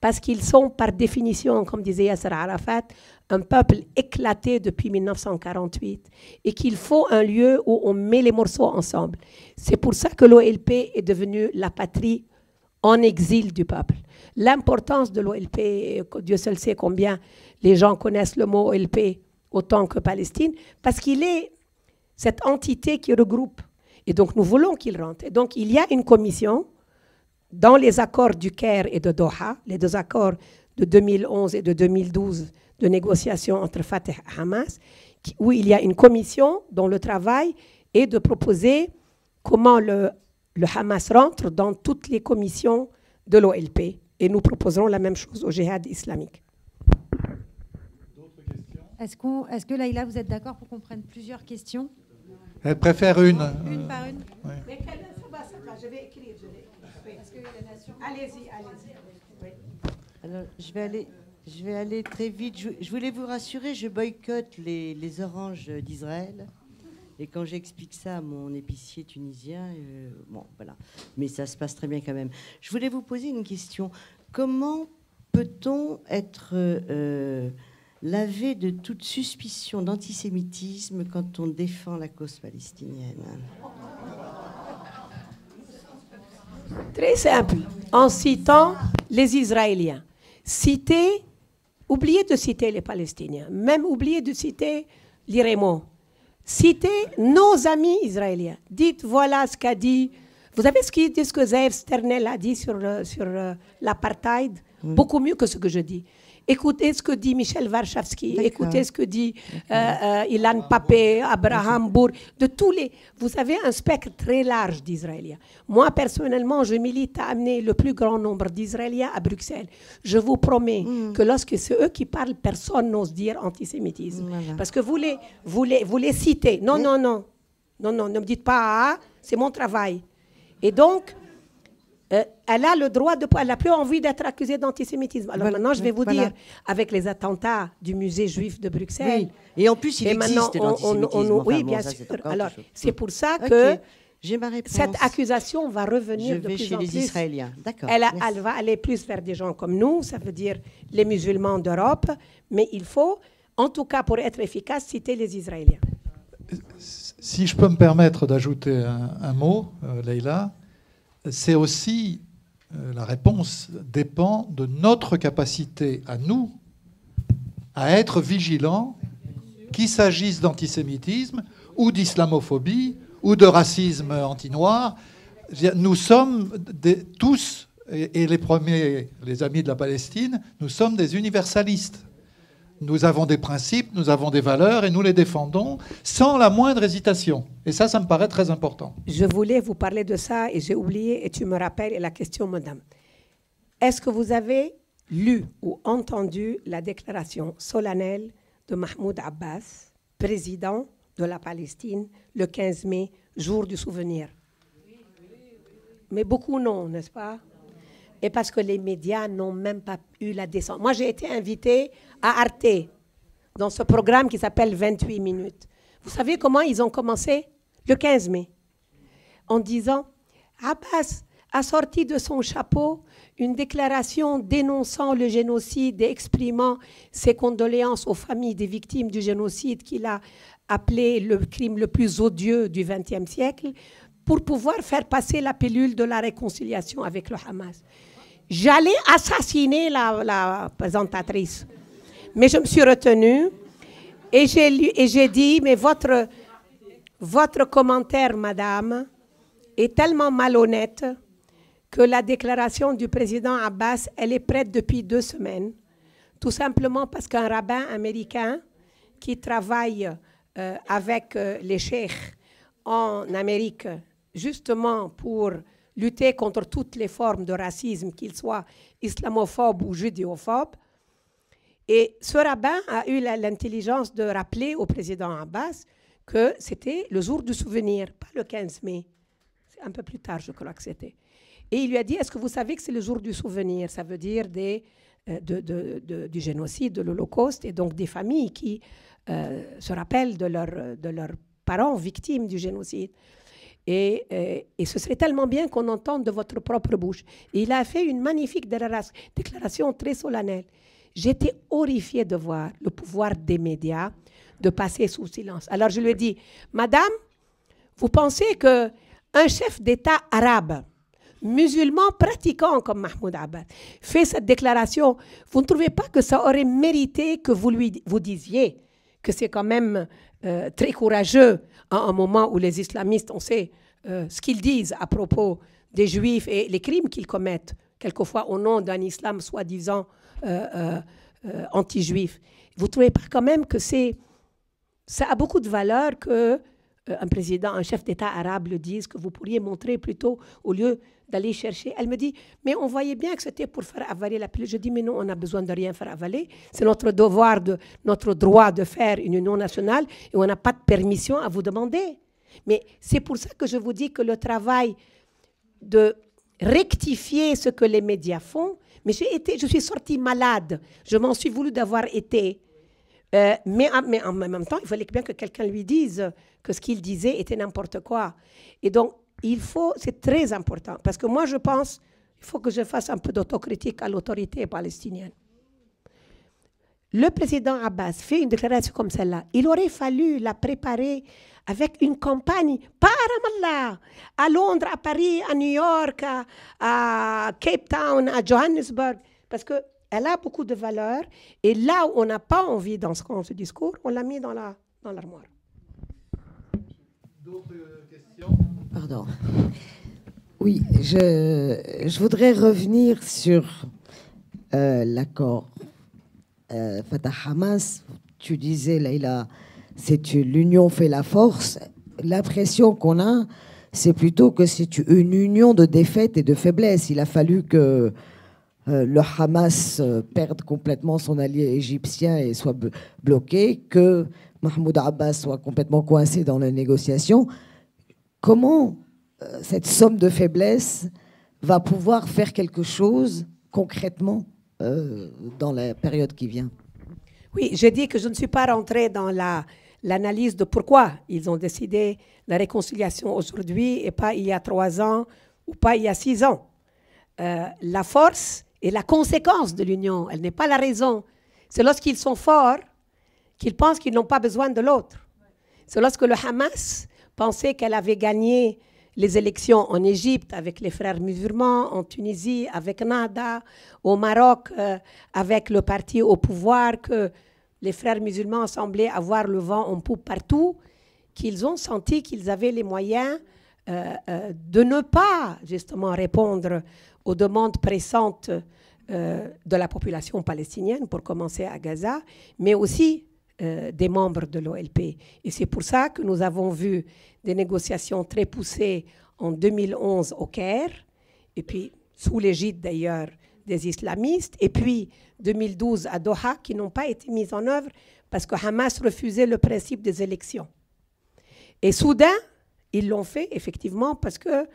parce qu'ils sont par définition, comme disait Yasser Arafat, un peuple éclaté depuis 1948 et qu'il faut un lieu où on met les morceaux ensemble. C'est pour ça que l'OLP est devenue la patrie en exil du peuple l'importance de l'OLP, euh, Dieu seul sait combien les gens connaissent le mot OLP autant que Palestine, parce qu'il est cette entité qui regroupe. Et donc nous voulons qu'il rentre. Et donc il y a une commission dans les accords du Caire et de Doha, les deux accords de 2011 et de 2012 de négociation entre Fatah et Hamas, où il y a une commission dont le travail est de proposer comment le, le Hamas rentre dans toutes les commissions de l'OLP. Et nous proposerons la même chose au djihad islamique. Est-ce est que Laïla, vous êtes d'accord pour qu'on prenne plusieurs questions Elle préfère une. Une par une. Euh, je vais écrire. Allez-y, allez-y. Alors, je vais aller. Je vais aller très vite. Je, voulais vous rassurer, je boycotte les, oranges d'Israël. Et quand j'explique ça à mon épicier tunisien, euh, bon, voilà. Mais ça se passe très bien quand même. Je voulais vous poser une question. Comment peut-on être euh, lavé de toute suspicion d'antisémitisme quand on défend la cause palestinienne Très simple, en citant les Israéliens. Citer, oubliez de citer les Palestiniens, même oubliez de citer l'Irémo. Citez nos amis israéliens. Dites voilà ce qu'a dit vous savez ce, qui, ce que Zaev Sternel a dit sur, euh, sur euh, l'apartheid, beaucoup mieux que ce que je dis. Écoutez ce que dit Michel Warshawski, écoutez ce que dit euh, Ilan Papé, Abraham Bourg. de tous les. Vous avez un spectre très large d'Israéliens. Moi, personnellement, je milite à amener le plus grand nombre d'Israéliens à Bruxelles. Je vous promets hmm. que lorsque c'est eux qui parlent, personne n'ose dire antisémitisme. Parce que vous les, vous les, vous les citez. Non, non, non. Non, non, ne me dites pas, ah, c'est mon travail. Et donc, euh, elle a le droit de. Elle n'a plus envie d'être accusée d'antisémitisme. Alors maintenant, je vais vous dire, avec les attentats du musée juif de Bruxelles. Et en plus, il et existe l'antisémitisme. oui, bien sûr. Alors, c'est pour ça que. Cette accusation va revenir de de en plus chez les Israéliens. D'accord. Elle, elle, va aller plus vers des gens comme nous, ça veut dire les musulmans d'Europe, mais il faut, en tout cas pour être efficace, citer les Israéliens. Euh, si je peux me permettre d'ajouter un, mot, euh, Leila, c'est aussi euh, la réponse dépend de notre capacité à nous à être vigilants, qu'il s'agisse d'antisémitisme ou d'islamophobie ou de racisme anti-noir. Nous sommes tous, et, et les premiers, les amis de la Palestine, nous sommes des universalistes. Nous avons des principes, nous avons des valeurs et nous les défendons sans la moindre hésitation. Et ça, ça me paraît très important. Je voulais vous parler de ça et j'ai oublié et tu me rappelles la question, madame. Est-ce que vous avez lu ou entendu la déclaration solennelle de Mahmoud Abbas, président de la Palestine, le 15 mai, jour du souvenir Mais beaucoup non, n'est-ce pas et parce que les médias n'ont même pas eu la descente. Moi, j'ai été invitée à Arte, dans ce programme qui s'appelle 28 minutes. Vous savez comment ils ont commencé Le 15 mai, en disant Abbas a sorti de son chapeau une déclaration dénonçant le génocide et exprimant ses condoléances aux familles des victimes du génocide qu'il a appelé le crime le plus odieux du XXe siècle pour pouvoir faire passer la pilule de la réconciliation avec le Hamas. J'allais assassiner la, la présentatrice. Mais je me suis retenue et j'ai dit mais votre votre commentaire madame est tellement malhonnête que la déclaration du président Abbas, elle est prête depuis deux semaines, tout simplement parce qu'un rabbin américain qui travaille euh, avec euh, les cheikhs en Amérique, justement pour lutter contre toutes les formes de racisme, qu'ils soient islamophobes ou judéophobes, et ce rabbin a eu l'intelligence de rappeler au président Abbas que c'était le jour du souvenir, pas le 15 mai. C'est Un peu plus tard, je crois que c'était. Et il lui a dit, est-ce que vous savez que c'est le jour du souvenir Ça veut dire des, euh, du génocide, de l'Holocauste, et donc des familles qui euh, se rappellent de, leur, de leurs parents victimes du génocide. Euh, et, ce serait tellement bien qu'on entende de votre propre bouche. il a fait une magnifique déclaration très solennelle. J'étais horrifiée de voir le pouvoir des médias de passer sous silence. Alors je lui ai dit, Madame, vous pensez que un chef d'État arabe, musulman pratiquant comme Mahmoud Abbas, fait cette déclaration, vous ne trouvez pas que ça aurait mérité que vous lui vous disiez que c'est quand même euh, très courageux à hein, un moment où les islamistes, on sait euh, ce qu'ils disent à propos des juifs et les crimes qu'ils commettent, quelquefois au nom d'un islam soi-disant euh, euh, euh, anti-juifs. Vous trouvez pas quand même que c'est, ça a beaucoup de valeur que un président, un chef d'État arabe le dise, que vous pourriez montrer plutôt au lieu d'aller chercher. Elle me dit, mais on voyait bien que c'était pour faire avaler la pilule. Je dis, mais non, on n'a besoin de rien faire avaler. C'est notre devoir, de, notre droit de faire une union nationale et on n'a pas de permission à vous demander. Mais c'est pour ça que je vous dis que le travail de rectifier ce que les médias font, mais j'ai été, je suis sortie malade. Je m'en suis voulu d'avoir été. Euh, mais, mais en même temps, il fallait bien que quelqu'un lui dise que ce qu'il disait était n'importe quoi. Et donc, il faut, c'est très important, parce que moi, je pense, il faut que je fasse un peu d'autocritique à l'autorité palestinienne. Le président Abbas fait une déclaration comme celle-là. Il aurait fallu la préparer avec une campagne par Ramallah, à Londres, à Paris, à New York, à, Cape Town, à Johannesburg, parce qu'elle a beaucoup de valeur. Et là où on n'a pas envie dans ce, discours, on l'a mis dans l'armoire. La, dans D'autres euh, questions Pardon. Oui, je, voudrais revenir sur euh, l'accord euh, Fatah Hamas, tu disais, Laïla, c'est l'union fait la force. L'impression qu'on a, c'est plutôt que c'est une union de défaite et de faiblesse. Il a fallu que euh, le Hamas euh, perde complètement son allié égyptien et soit bloqué, que Mahmoud Abbas soit complètement coincé dans les négociations. Comment cette somme de faiblesse va pouvoir faire quelque chose concrètement euh, dans la période qui vient. Oui, j'ai dit que je ne suis pas rentrée dans la, l'analyse de pourquoi ils ont décidé la réconciliation aujourd'hui et pas il y a trois ans ou pas il y a six ans. Euh, la force est la conséquence de l'union, elle n'est pas la raison. C'est lorsqu'ils sont forts qu'ils pensent qu'ils n'ont pas besoin de l'autre. C'est lorsque le Hamas pensait qu'elle avait gagné les élections en Égypte avec les frères musulmans, en Tunisie avec Nada, au Maroc euh, avec le parti au pouvoir, que les frères musulmans semblaient avoir le vent en poupe partout, qu'ils ont senti qu'ils avaient les moyens euh, euh, de ne pas justement répondre aux demandes pressantes de la population palestinienne, pour commencer à Gaza, mais aussi des membres de l'OLP. Et c'est pour ça que nous avons vu des négociations très poussées en 2011 au Caire, et puis sous l'égide d'ailleurs des islamistes, et puis 2012 à Doha, qui n'ont pas été mises en œuvre parce que Hamas refusait le principe des élections. Et soudain, ils l'ont fait effectivement parce que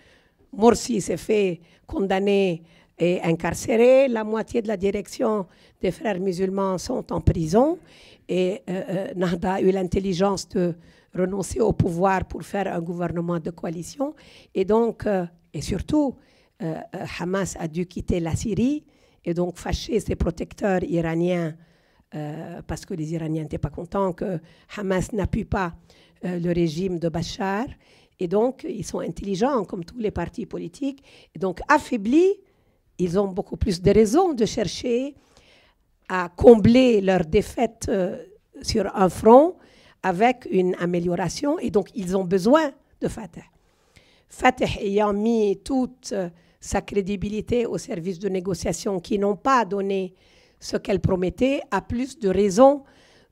Morsi s'est fait condamner et incarcéré, la moitié de la direction des frères musulmans sont en prison, et Nada euh, euh, Nahda a eu l'intelligence de renoncer au pouvoir pour faire un gouvernement de coalition. Et donc, euh, et surtout, euh, euh, Hamas a dû quitter la Syrie et donc fâcher ses protecteurs iraniens parce que les Iraniens n'étaient pas contents que Hamas n'appuie pas le régime de Bachar. Et donc, ils sont intelligents comme tous les partis politiques. Et donc, affaiblis, ils ont beaucoup plus de raisons de chercher à combler leur défaite sur un front avec une amélioration. Et donc, ils ont besoin de Fatah. Fatah ayant mis toute euh, sa crédibilité au service de négociations qui n'ont pas donné ce qu'elle promettait, a plus de raisons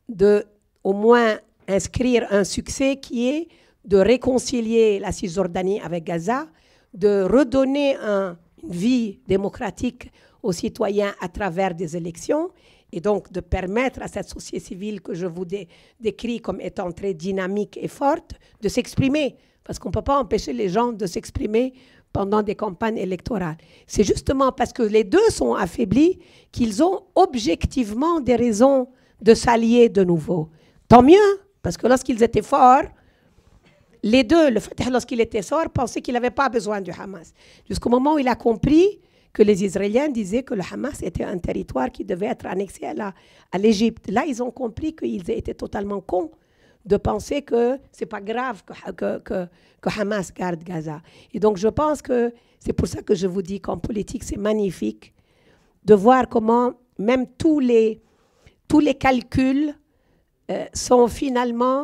de au moins inscrire un succès qui est de réconcilier la Cisjordanie avec Gaza, de redonner une vie démocratique aux citoyens à travers des élections et donc de permettre à cette société civile que je vous décris comme étant très dynamique et forte de s'exprimer, parce qu'on ne peut pas empêcher les gens de s'exprimer pendant des campagnes électorales. C'est justement parce que les deux sont affaiblis qu'ils ont objectivement des raisons de s'allier de nouveau. Tant mieux, parce que lorsqu'ils étaient forts, les deux, le Fatah, lorsqu'il était fort, pensait qu'il n'avait pas besoin du Hamas. Jusqu'au moment où il a compris que les Israéliens disaient que le Hamas était un territoire qui devait être annexé à l'Égypte. Là, ils ont compris qu'ils étaient totalement cons de penser que c'est pas grave que que, que, Hamas garde Gaza. Et donc, je pense que c'est pour ça que je vous dis qu'en politique, c'est magnifique de voir comment même tous les, tous les calculs euh, sont finalement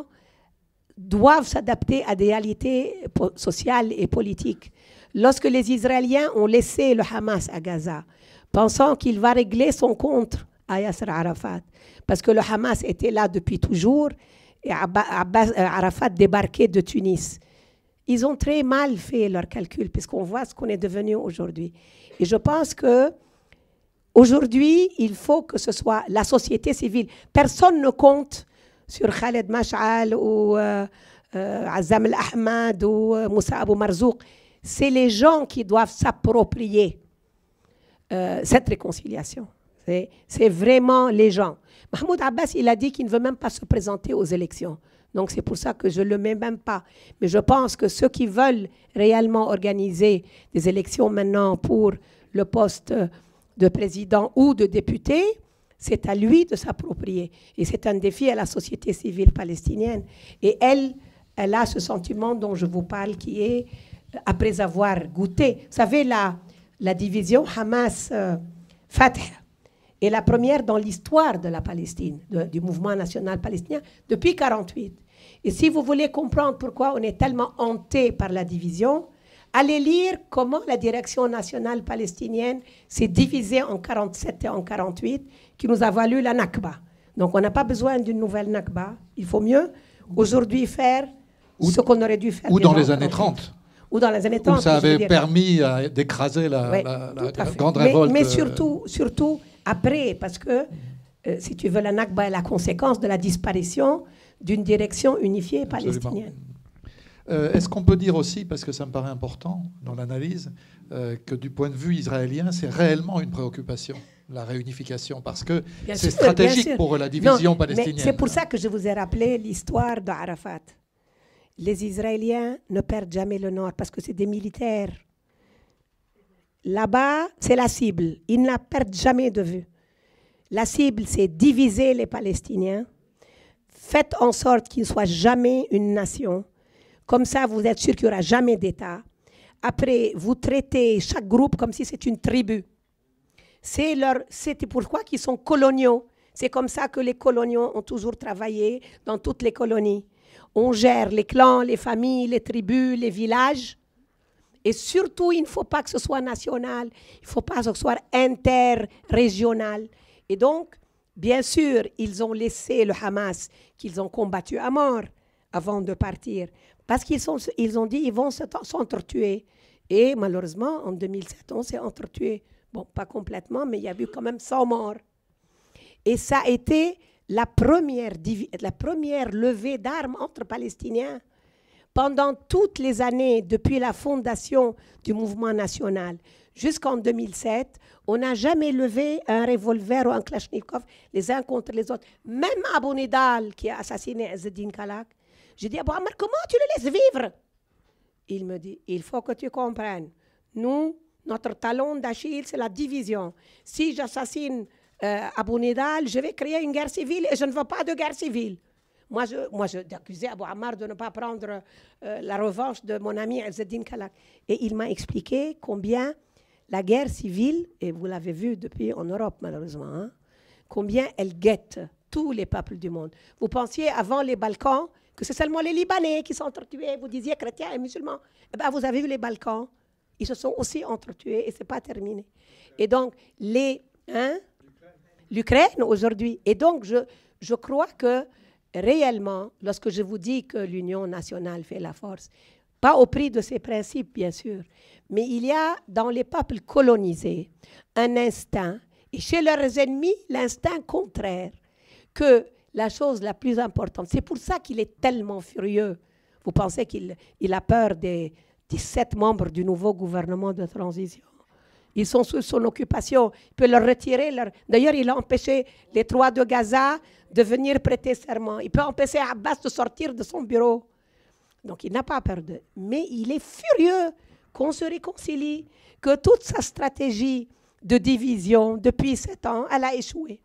doivent s'adapter à des réalités sociales et politiques. Lorsque les Israéliens ont laissé le Hamas à Gaza, pensant qu'il va régler son compte à Yasser Arafat, parce que le Hamas était là depuis toujours, et euh, Arafat débarquait de Tunis. Ils ont très mal fait leur calcul puisqu'on voit ce qu'on est devenu aujourd'hui. Et je pense que aujourd'hui, il faut que ce soit la société civile. Personne ne compte sur Khaled Mash'al ou euh, euh, Azam Al-Ahmad ou Moussa Abou Marzouk c'est les gens qui doivent s'approprier euh, cette réconciliation. C'est vraiment les gens. Mahmoud Abbas, il a dit qu'il ne veut même pas se présenter aux élections. Donc c'est pour ça que je ne le mets même pas. Mais je pense que ceux qui veulent réellement organiser des élections maintenant pour le poste de président ou de député, c'est à lui de s'approprier. Et c'est un défi à la société civile palestinienne. Et elle, elle a ce sentiment dont je vous parle qui est après avoir goûté, vous savez, la, la division Hamas-Fatah euh, est la première dans l'histoire de la Palestine, du mouvement national palestinien, depuis 1948. Et si vous voulez comprendre pourquoi on est tellement hanté par la division, allez lire comment la direction nationale palestinienne s'est divisée en 47 et en 48, qui nous a valu la Nakba. Donc on n'a pas besoin d'une nouvelle Nakba. Il faut mieux aujourd'hui faire ce qu'on aurait dû faire. Ou dans les années 30 ou ça avait permis d'écraser la, grande révolte. Mais, euh, surtout, surtout après, parce que, euh, si tu veux, la Nakba est la conséquence de la disparition d'une direction unifiée palestinienne. Euh, est-ce qu'on peut dire aussi, parce que ça me paraît important dans l'analyse, que du point de vue israélien, c'est réellement une préoccupation la réunification, parce que c'est stratégique pour la division palestinienne. C'est pour ça que je vous ai rappelé l'histoire d'Arafat les Israéliens ne perdent jamais le nord parce que c'est des militaires. Là-bas, c'est la cible. Ils ne la perdent jamais de vue. La cible, c'est diviser les Palestiniens. Faites en sorte qu'ils ne soient jamais une nation. Comme ça, vous êtes sûr qu'il n'y aura jamais d'État. Après, vous traitez chaque groupe comme si c'était une tribu. C'est pourquoi qu'ils sont coloniaux. C'est comme ça que les coloniaux ont toujours travaillé dans toutes les colonies on gère les clans, les familles, les tribus, les villages. Et surtout, il ne faut pas que ce soit national, il ne faut pas que ce soit interrégional. Et donc, bien sûr, ils ont laissé le Hamas qu'ils ont combattu à mort avant de partir, parce qu'ils ils ont dit ils vont s'entretuer. Et malheureusement, en 2007, on s'est entretué. Bon, pas complètement, mais il y a eu quand même 100 morts. Et ça a été la première, levée d'armes entre Palestiniens pendant toutes les années depuis la fondation du mouvement national jusqu'en 2007, on n'a jamais levé un revolver ou un Kalachnikov les uns contre les autres. Même Abou Nidal, qui a assassiné Zedine Kalak, j'ai dit Abou Ammar comment tu le laisses vivre Il me dit Il faut que tu comprennes. Nous, notre talon d'Achille, c'est la division. Si j'assassine euh, Abou Nidal, je vais créer une guerre civile et je ne veux pas de guerre civile. Moi, je, moi, je Abou Ammar de ne pas prendre euh, la revanche de mon ami Zeddin Kalak. Et il m'a expliqué combien la guerre civile, et vous l'avez vu depuis en Europe malheureusement, hein, combien elle guette tous les peuples du monde. Vous pensiez avant les Balkans que c'est seulement les Libanais qui sont entretués. Vous disiez chrétiens et musulmans. Eh ben, vous avez vu les Balkans, ils se sont aussi entretués et c'est pas terminé. Et donc, les... Hein, l'Ukraine aujourd'hui. Et donc, je, je crois que réellement, lorsque je vous dis que l'union nationale fait la force, pas au prix de ses principes, bien sûr, mais il y a dans les peuples colonisés un instinct, et chez leurs ennemis, l'instinct contraire, que la chose la plus importante, c'est pour ça qu'il est tellement furieux. Vous pensez qu'il il a peur des 17 membres du nouveau gouvernement de transition ils sont sous son occupation. Il peut leur retirer leur... D'ailleurs, il a empêché les trois de Gaza de venir prêter serment. Il peut empêcher Abbas de sortir de son bureau. Donc, il n'a pas peur d'eux. Mais il est furieux qu'on se réconcilie, que toute sa stratégie de division depuis sept ans, elle a échoué.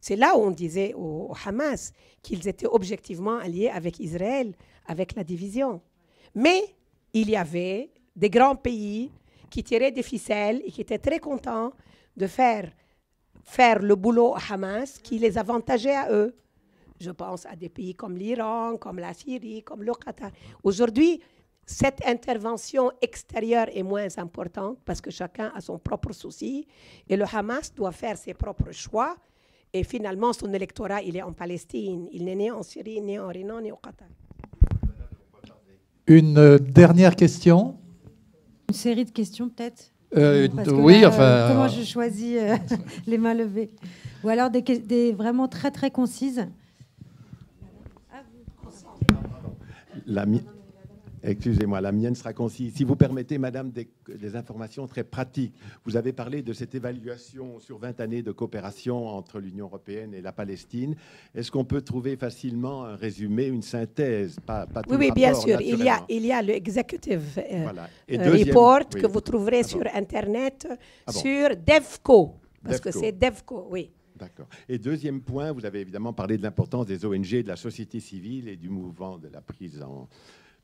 C'est là où on disait au, Hamas qu'ils étaient objectivement alliés avec Israël, avec la division. Mais il y avait des grands pays qui tirait des ficelles et qui était très content de faire faire le boulot à Hamas qui les avantageait à eux. Je pense à des pays comme l'Iran, comme la Syrie, comme le Qatar. Aujourd'hui, cette intervention extérieure est moins importante parce que chacun a son propre souci et le Hamas doit faire ses propres choix. Et finalement, son électorat, il est en Palestine. Il n'est ni en Syrie, ni en Iran, ni au Qatar. Une dernière question. Une série de questions peut-être euh, oui, enfin. Euh, comment je choisis euh, [laughs] les mains levées Ou alors des, des, vraiment très très concises. La, Excusez-moi, la mienne sera concise. Si vous permettez, Madame, des, informations très pratiques. Vous avez parlé de cette évaluation sur 20 années de coopération entre l'Union européenne et la Palestine. Est-ce qu'on peut trouver facilement un résumé, une synthèse Oui, bien sûr. Il y, a, il y a le executive euh, report que vous trouverez ah sur Internet, ah sur DEVCO, parce que c'est DEVCO, oui. D'accord. Et deuxième point, vous avez évidemment parlé de l'importance des ONG, de la société civile et du mouvement de la prise en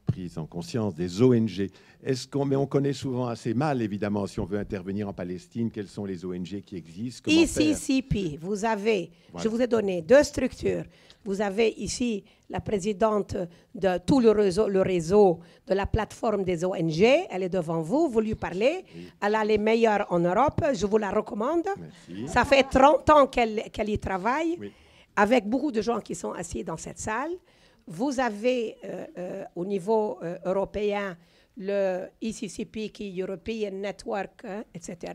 prise en conscience des ONG. Est-ce qu'on, mais on connaît souvent assez mal, évidemment, si on veut intervenir en Palestine, quelles sont les ONG qui existent ICCP, vous avez, je vous ai donné deux structures. Vous avez ici la présidente de tout le réseau, le réseau de la plateforme des ONG. Elle est devant vous, vous lui parlez. Elle a les meilleures en Europe, je vous la recommande. Ça fait 30 ans qu'elle, qu'elle y travaille, avec beaucoup de gens qui sont assis dans cette salle. Vous avez euh, euh, au niveau euh, européen le ICCP, qui est European Network, hein, etc.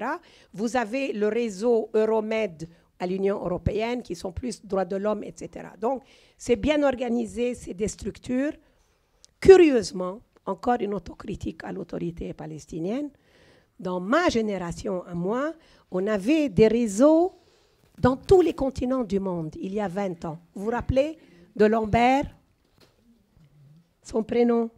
Vous avez le réseau Euromed à l'Union européenne, qui sont plus droits de l'homme, etc. Donc, c'est bien organisé, c'est des structures. Curieusement, encore une autocritique à l'autorité palestinienne, dans ma génération à moi, on avait des réseaux dans tous les continents du monde, il y a 20 ans. Vous vous rappelez de Lambert son prénom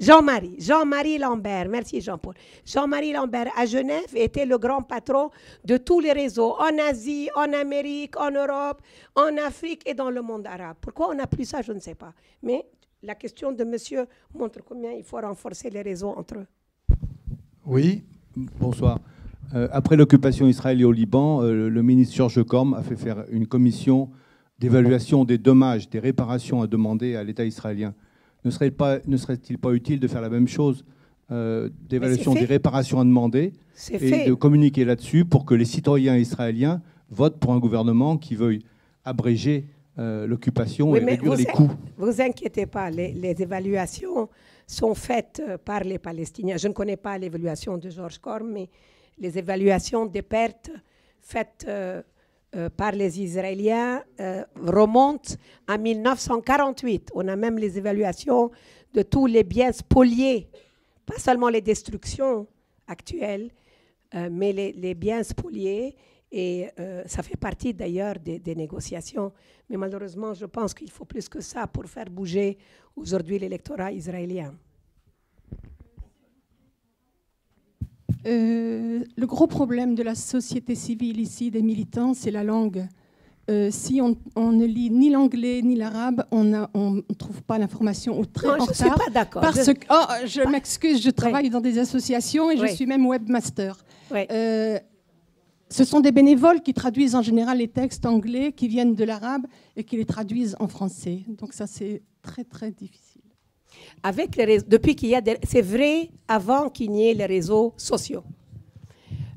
Jean-Marie, Jean-Marie Lambert, merci Jean-Paul. Jean-Marie Lambert à Genève était le grand patron de tous les réseaux en Asie, en Amérique, en Europe, en Afrique et dans le monde arabe. Pourquoi on a plus ça, je ne sais pas. Mais la question de monsieur montre combien il faut renforcer les réseaux entre eux. Oui, bonsoir. Euh, après l'occupation israélienne au Liban, euh, le ministre Georges Corm a fait faire une commission d'évaluation des dommages, des réparations à demander à l'État israélien. Ne serait-il pas, serait pas utile de faire la même chose euh, d'évaluation des réparations à demander et de communiquer là-dessus pour que les citoyens israéliens votent pour un gouvernement qui veuille abréger euh, l'occupation et réduire les coûts. Vous inquiétez pas, les, évaluations sont faites euh, par les Palestiniens. Je ne connais pas l'évaluation de Georges Corm, mais les évaluations des pertes faites euh, par les Israéliens euh, remonte à 1948. On a même les évaluations de tous les biens spoliés, pas seulement les destructions actuelles, euh, mais les, biens spoliés. Et ça fait partie d'ailleurs des, négociations. Mais malheureusement, je pense qu'il faut plus que ça pour faire bouger aujourd'hui l'électorat israélien. Euh, le gros problème de la société civile ici, des militants, c'est la langue. Euh, si on, ne lit ni l'anglais ni l'arabe, on ne trouve pas l'information au très non, je ne suis pas d'accord. Parce je... que, oh, je m'excuse, je travaille dans des associations et je suis même webmaster. Euh, ce sont des bénévoles qui traduisent en général les textes anglais qui viennent de l'arabe et qui les traduisent en français. Donc ça, c'est très, très difficile avec les depuis qu'il y a c'est vrai avant qu'il n'y ait les réseaux sociaux.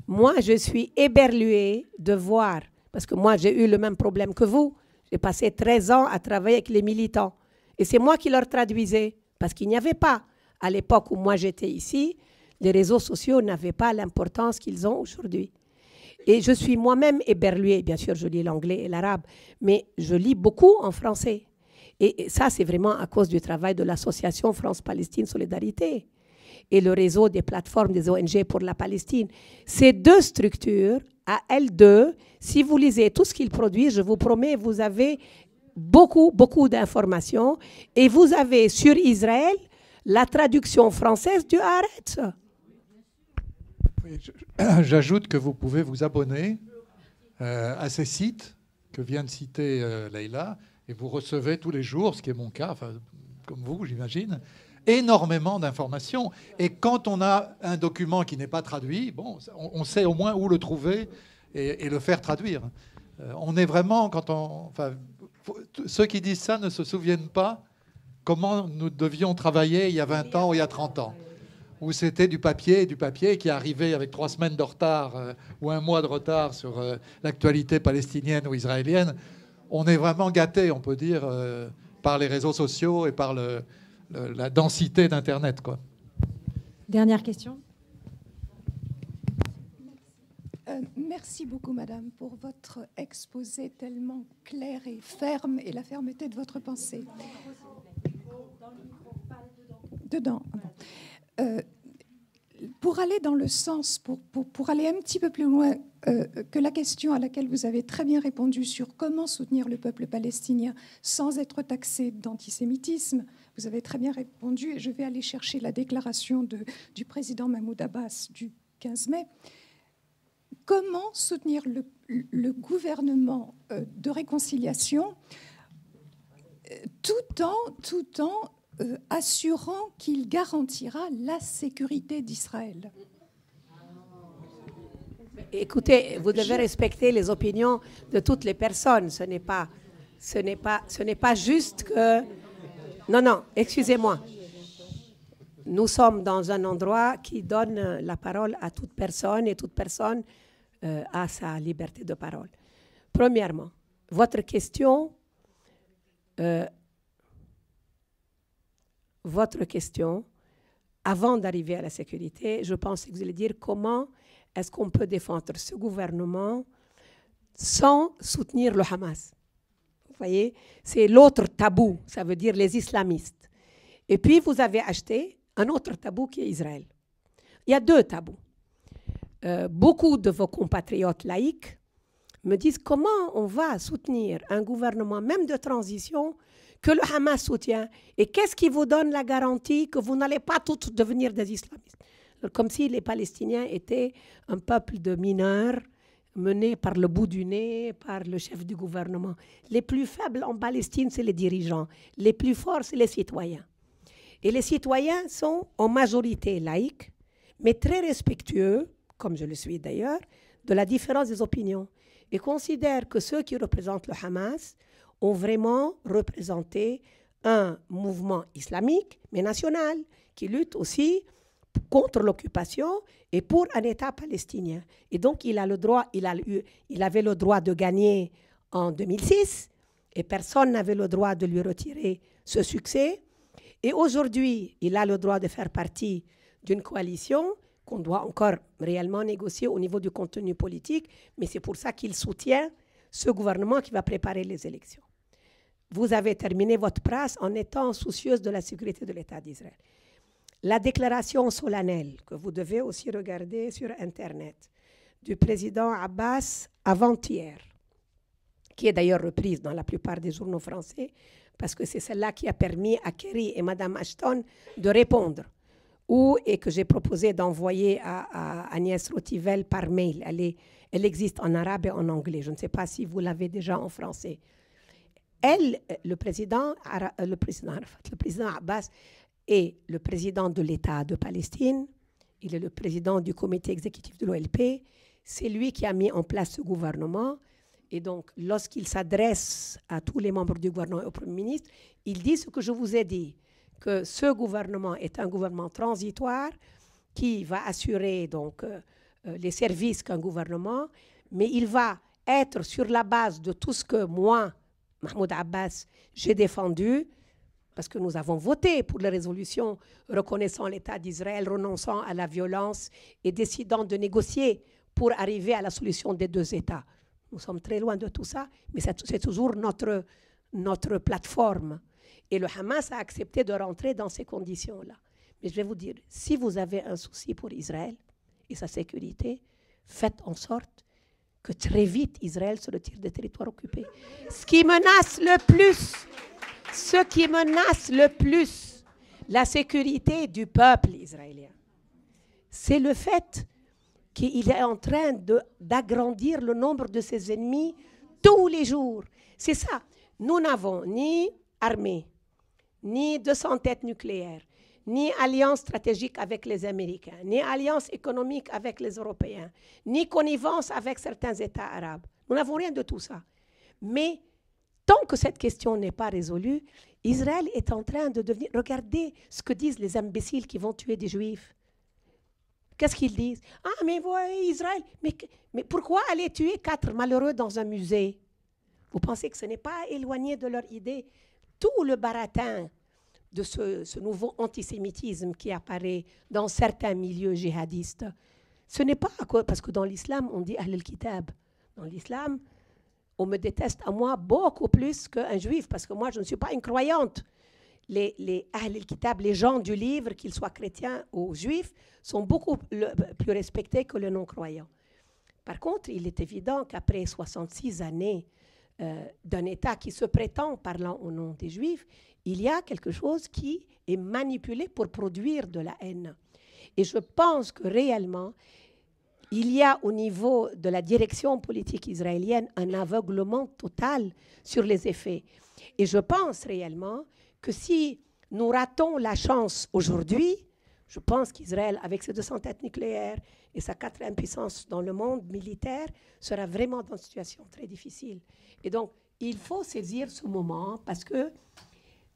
Moi, je suis éberluée de voir, parce que moi, j'ai eu le même problème que vous. J'ai passé 13 ans à travailler avec les militants. Et c'est moi qui leur traduisais, parce qu'il n'y avait pas, à l'époque où moi j'étais ici, les réseaux sociaux n'avaient pas l'importance qu'ils ont aujourd'hui. Et je suis moi-même éberluée, bien sûr, je lis l'anglais et l'arabe, mais je lis beaucoup en français. Et ça, c'est vraiment à cause du travail de l'association France-Palestine Solidarité et le réseau des plateformes des ONG pour la Palestine. Ces deux structures, à elles deux, si vous lisez tout ce qu'ils produisent, je vous promets, vous avez beaucoup, beaucoup d'informations. Et vous avez sur Israël la traduction française du Haaretz. [clears throat] J'ajoute que vous pouvez vous abonner euh, à ces sites que vient de citer euh, Leïla et vous recevez tous les jours, ce qui est mon cas, enfin, comme vous, j'imagine, énormément d'informations. Et quand on a un document qui n'est pas traduit, bon, on sait au moins où le trouver et, le faire traduire. Euh, on est vraiment, quand on, enfin, ceux qui disent ça ne se souviennent pas comment nous devions travailler il y a 20 ans ou il y a 30 ans, où c'était du papier, du papier qui arrivait avec trois semaines de retard euh, ou un mois de retard sur euh, l'actualité palestinienne ou israélienne on est vraiment gâté, on peut dire, euh, par les réseaux sociaux et par le, la densité d'Internet. Quoi. Dernière question. Euh, merci beaucoup, Madame, pour votre exposé tellement clair et ferme et la fermeté de votre pensée. Dedans. Ah euh, pour aller dans le sens, pour, pour, aller un petit peu plus loin euh, que la question à laquelle vous avez très bien répondu sur comment soutenir le peuple palestinien sans être taxé d'antisémitisme, vous avez très bien répondu et je vais aller chercher la déclaration de, du président Mahmoud Abbas du 15 mai. Comment soutenir le, gouvernement euh, de réconciliation euh, tout en, tout en euh, assurant qu'il garantira la sécurité d'Israël. Écoutez, vous devez respecter les opinions de toutes les personnes. Ce n'est pas, ce n'est pas, ce n'est pas juste que. Non, non. Excusez-moi. Nous sommes dans un endroit qui donne la parole à toute personne et toute personne euh, a sa liberté de parole. Premièrement, votre question euh, votre question, avant d'arriver à la sécurité, je pense que vous allez dire comment est-ce qu'on peut défendre ce gouvernement sans soutenir le Hamas. Vous voyez, c'est l'autre tabou, ça veut dire les islamistes. Et puis vous avez acheté un autre tabou qui est Israël. Il y a deux tabous. Euh, beaucoup de vos compatriotes laïcs me disent comment on va soutenir un gouvernement, même de transition, que le Hamas soutient. Et qu'est-ce qui vous donne la garantie que vous n'allez pas tous devenir des islamistes Comme si les Palestiniens étaient un peuple de mineurs menés par le bout du nez, par le chef du gouvernement. Les plus faibles en Palestine, c'est les dirigeants. Les plus forts, c'est les citoyens. Et les citoyens sont en majorité laïques, mais très respectueux, comme je le suis d'ailleurs, de la différence des opinions. Et considèrent que ceux qui représentent le Hamas ont vraiment représenté un mouvement islamique, mais national, qui lutte aussi contre l'occupation et pour un État palestinien. Et donc, il, a le droit, il, a eu, il avait le droit de gagner en 2006 et personne n'avait le droit de lui retirer ce succès. Et aujourd'hui, il a le droit de faire partie d'une coalition qu'on doit encore réellement négocier au niveau du contenu politique, mais c'est pour ça qu'il soutient ce gouvernement qui va préparer les élections vous avez terminé votre place en étant soucieuse de la sécurité de l'État d'Israël. La déclaration solennelle que vous devez aussi regarder sur Internet du président Abbas avant-hier, qui est d'ailleurs reprise dans la plupart des journaux français, parce que c'est celle-là qui a permis à Kerry et Mme Ashton de répondre, ou et que j'ai proposé d'envoyer à, à, Agnès Rotivel par mail. Elle, est, elle existe en arabe et en anglais. Je ne sais pas si vous l'avez déjà en français elle, euh, le président, euh, le président le président Abbas est le président de l'État de Palestine, il est le président du comité exécutif de l'OLP, c'est lui qui a mis en place ce gouvernement. Et donc, lorsqu'il s'adresse à tous les membres du gouvernement et au Premier ministre, il dit ce que je vous ai dit, que ce gouvernement est un gouvernement transitoire qui va assurer donc euh, les services qu'un gouvernement, mais il va être sur la base de tout ce que moi, Mahmoud Abbas, j'ai défendu, parce que nous avons voté pour la résolution reconnaissant l'État d'Israël, renonçant à la violence et décidant de négocier pour arriver à la solution des deux États. Nous sommes très loin de tout ça, mais c'est toujours notre, notre plateforme. Et le Hamas a accepté de rentrer dans ces conditions-là. Mais je vais vous dire, si vous avez un souci pour Israël et sa sécurité, faites en sorte que très vite Israël se retire des territoires occupés. Ce qui menace le plus, ce qui menace le plus la sécurité du peuple israélien, c'est le fait qu'il est en train d'agrandir le nombre de ses ennemis tous les jours. C'est ça. Nous n'avons ni armée, ni 200 têtes nucléaires, ni alliance stratégique avec les Américains, ni alliance économique avec les Européens, ni connivence avec certains États arabes. Nous n'avons rien de tout ça. Mais tant que cette question n'est pas résolue, Israël est en train de devenir... Regardez ce que disent les imbéciles qui vont tuer des Juifs. Qu'est-ce qu'ils disent Ah, mais voyez, Israël, mais pourquoi aller tuer quatre malheureux dans un musée Vous pensez que ce n'est pas éloigné de leur idée Tout le baratin de ce, nouveau antisémitisme qui apparaît dans certains milieux djihadistes. Ce n'est pas parce que dans l'islam, on dit Al-Kitab. Dans l'islam, on me déteste à moi beaucoup plus qu'un juif, parce que moi, je ne suis pas une croyante. Les, les al kitab les gens du livre, qu'ils soient chrétiens ou juifs, sont beaucoup plus respectés que les non-croyants. Par contre, il est évident qu'après 66 années euh, d'un État qui se prétend parlant au nom des Juifs, il y a quelque chose qui est manipulé pour produire de la haine. Et je pense que réellement, il y a au niveau de la direction politique israélienne un aveuglement total sur les effets. Et je pense réellement que si nous ratons la chance aujourd'hui, je pense qu'Israël, avec ses 200 têtes nucléaires et sa quatrième puissance dans le monde militaire, sera vraiment dans une situation très difficile. Et donc, il faut saisir ce moment parce que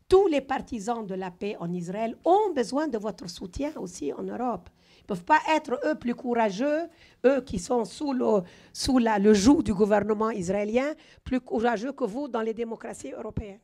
tous les partisans de la paix en Israël ont besoin de votre soutien aussi en Europe. Ils ne peuvent pas être, eux, plus courageux, eux qui sont sous, le, sous la, le joug du gouvernement israélien, plus courageux que vous dans les démocraties européennes.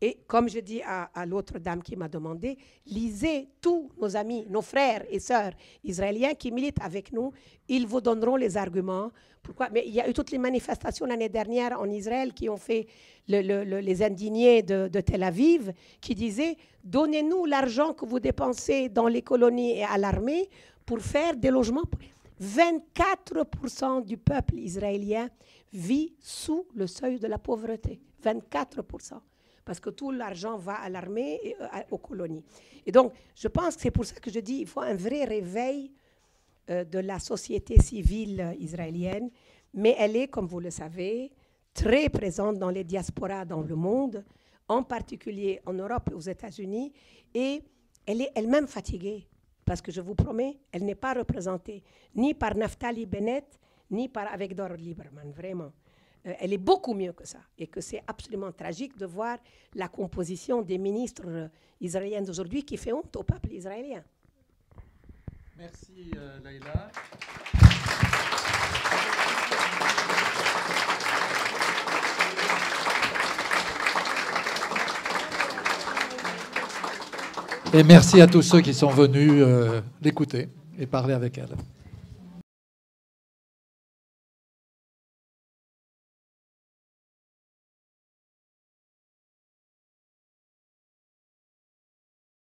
Et comme je dis à, l'autre dame qui m'a demandé, lisez tous nos amis, nos frères et sœurs israéliens qui militent avec nous. Ils vous donneront les arguments. Pourquoi Mais il y a eu toutes les manifestations l'année dernière en Israël qui ont fait les indignés de, de Tel Aviv, qui disaient, donnez-nous l'argent que vous dépensez dans les colonies et à l'armée pour faire des logements. 24% du peuple israélien vit sous le seuil de la pauvreté. 24% parce que tout l'argent va à l'armée et euh, aux colonies. Et donc, je pense que c'est pour ça que je dis il faut un vrai réveil euh, de la société civile euh, israélienne, mais elle est, comme vous le savez, très présente dans les diasporas dans le monde, en particulier en Europe et aux États-Unis, et elle est elle-même fatiguée, parce que je vous promets, elle n'est pas représentée ni par Naftali Bennett, ni par Avigdor Lieberman, vraiment. Euh, elle est beaucoup mieux que ça. Et que c'est absolument tragique de voir la composition des ministres euh, israéliens d'aujourd'hui qui fait honte au peuple israélien. Merci, euh, Et merci à tous ceux qui sont venus l'écouter et parler avec elle.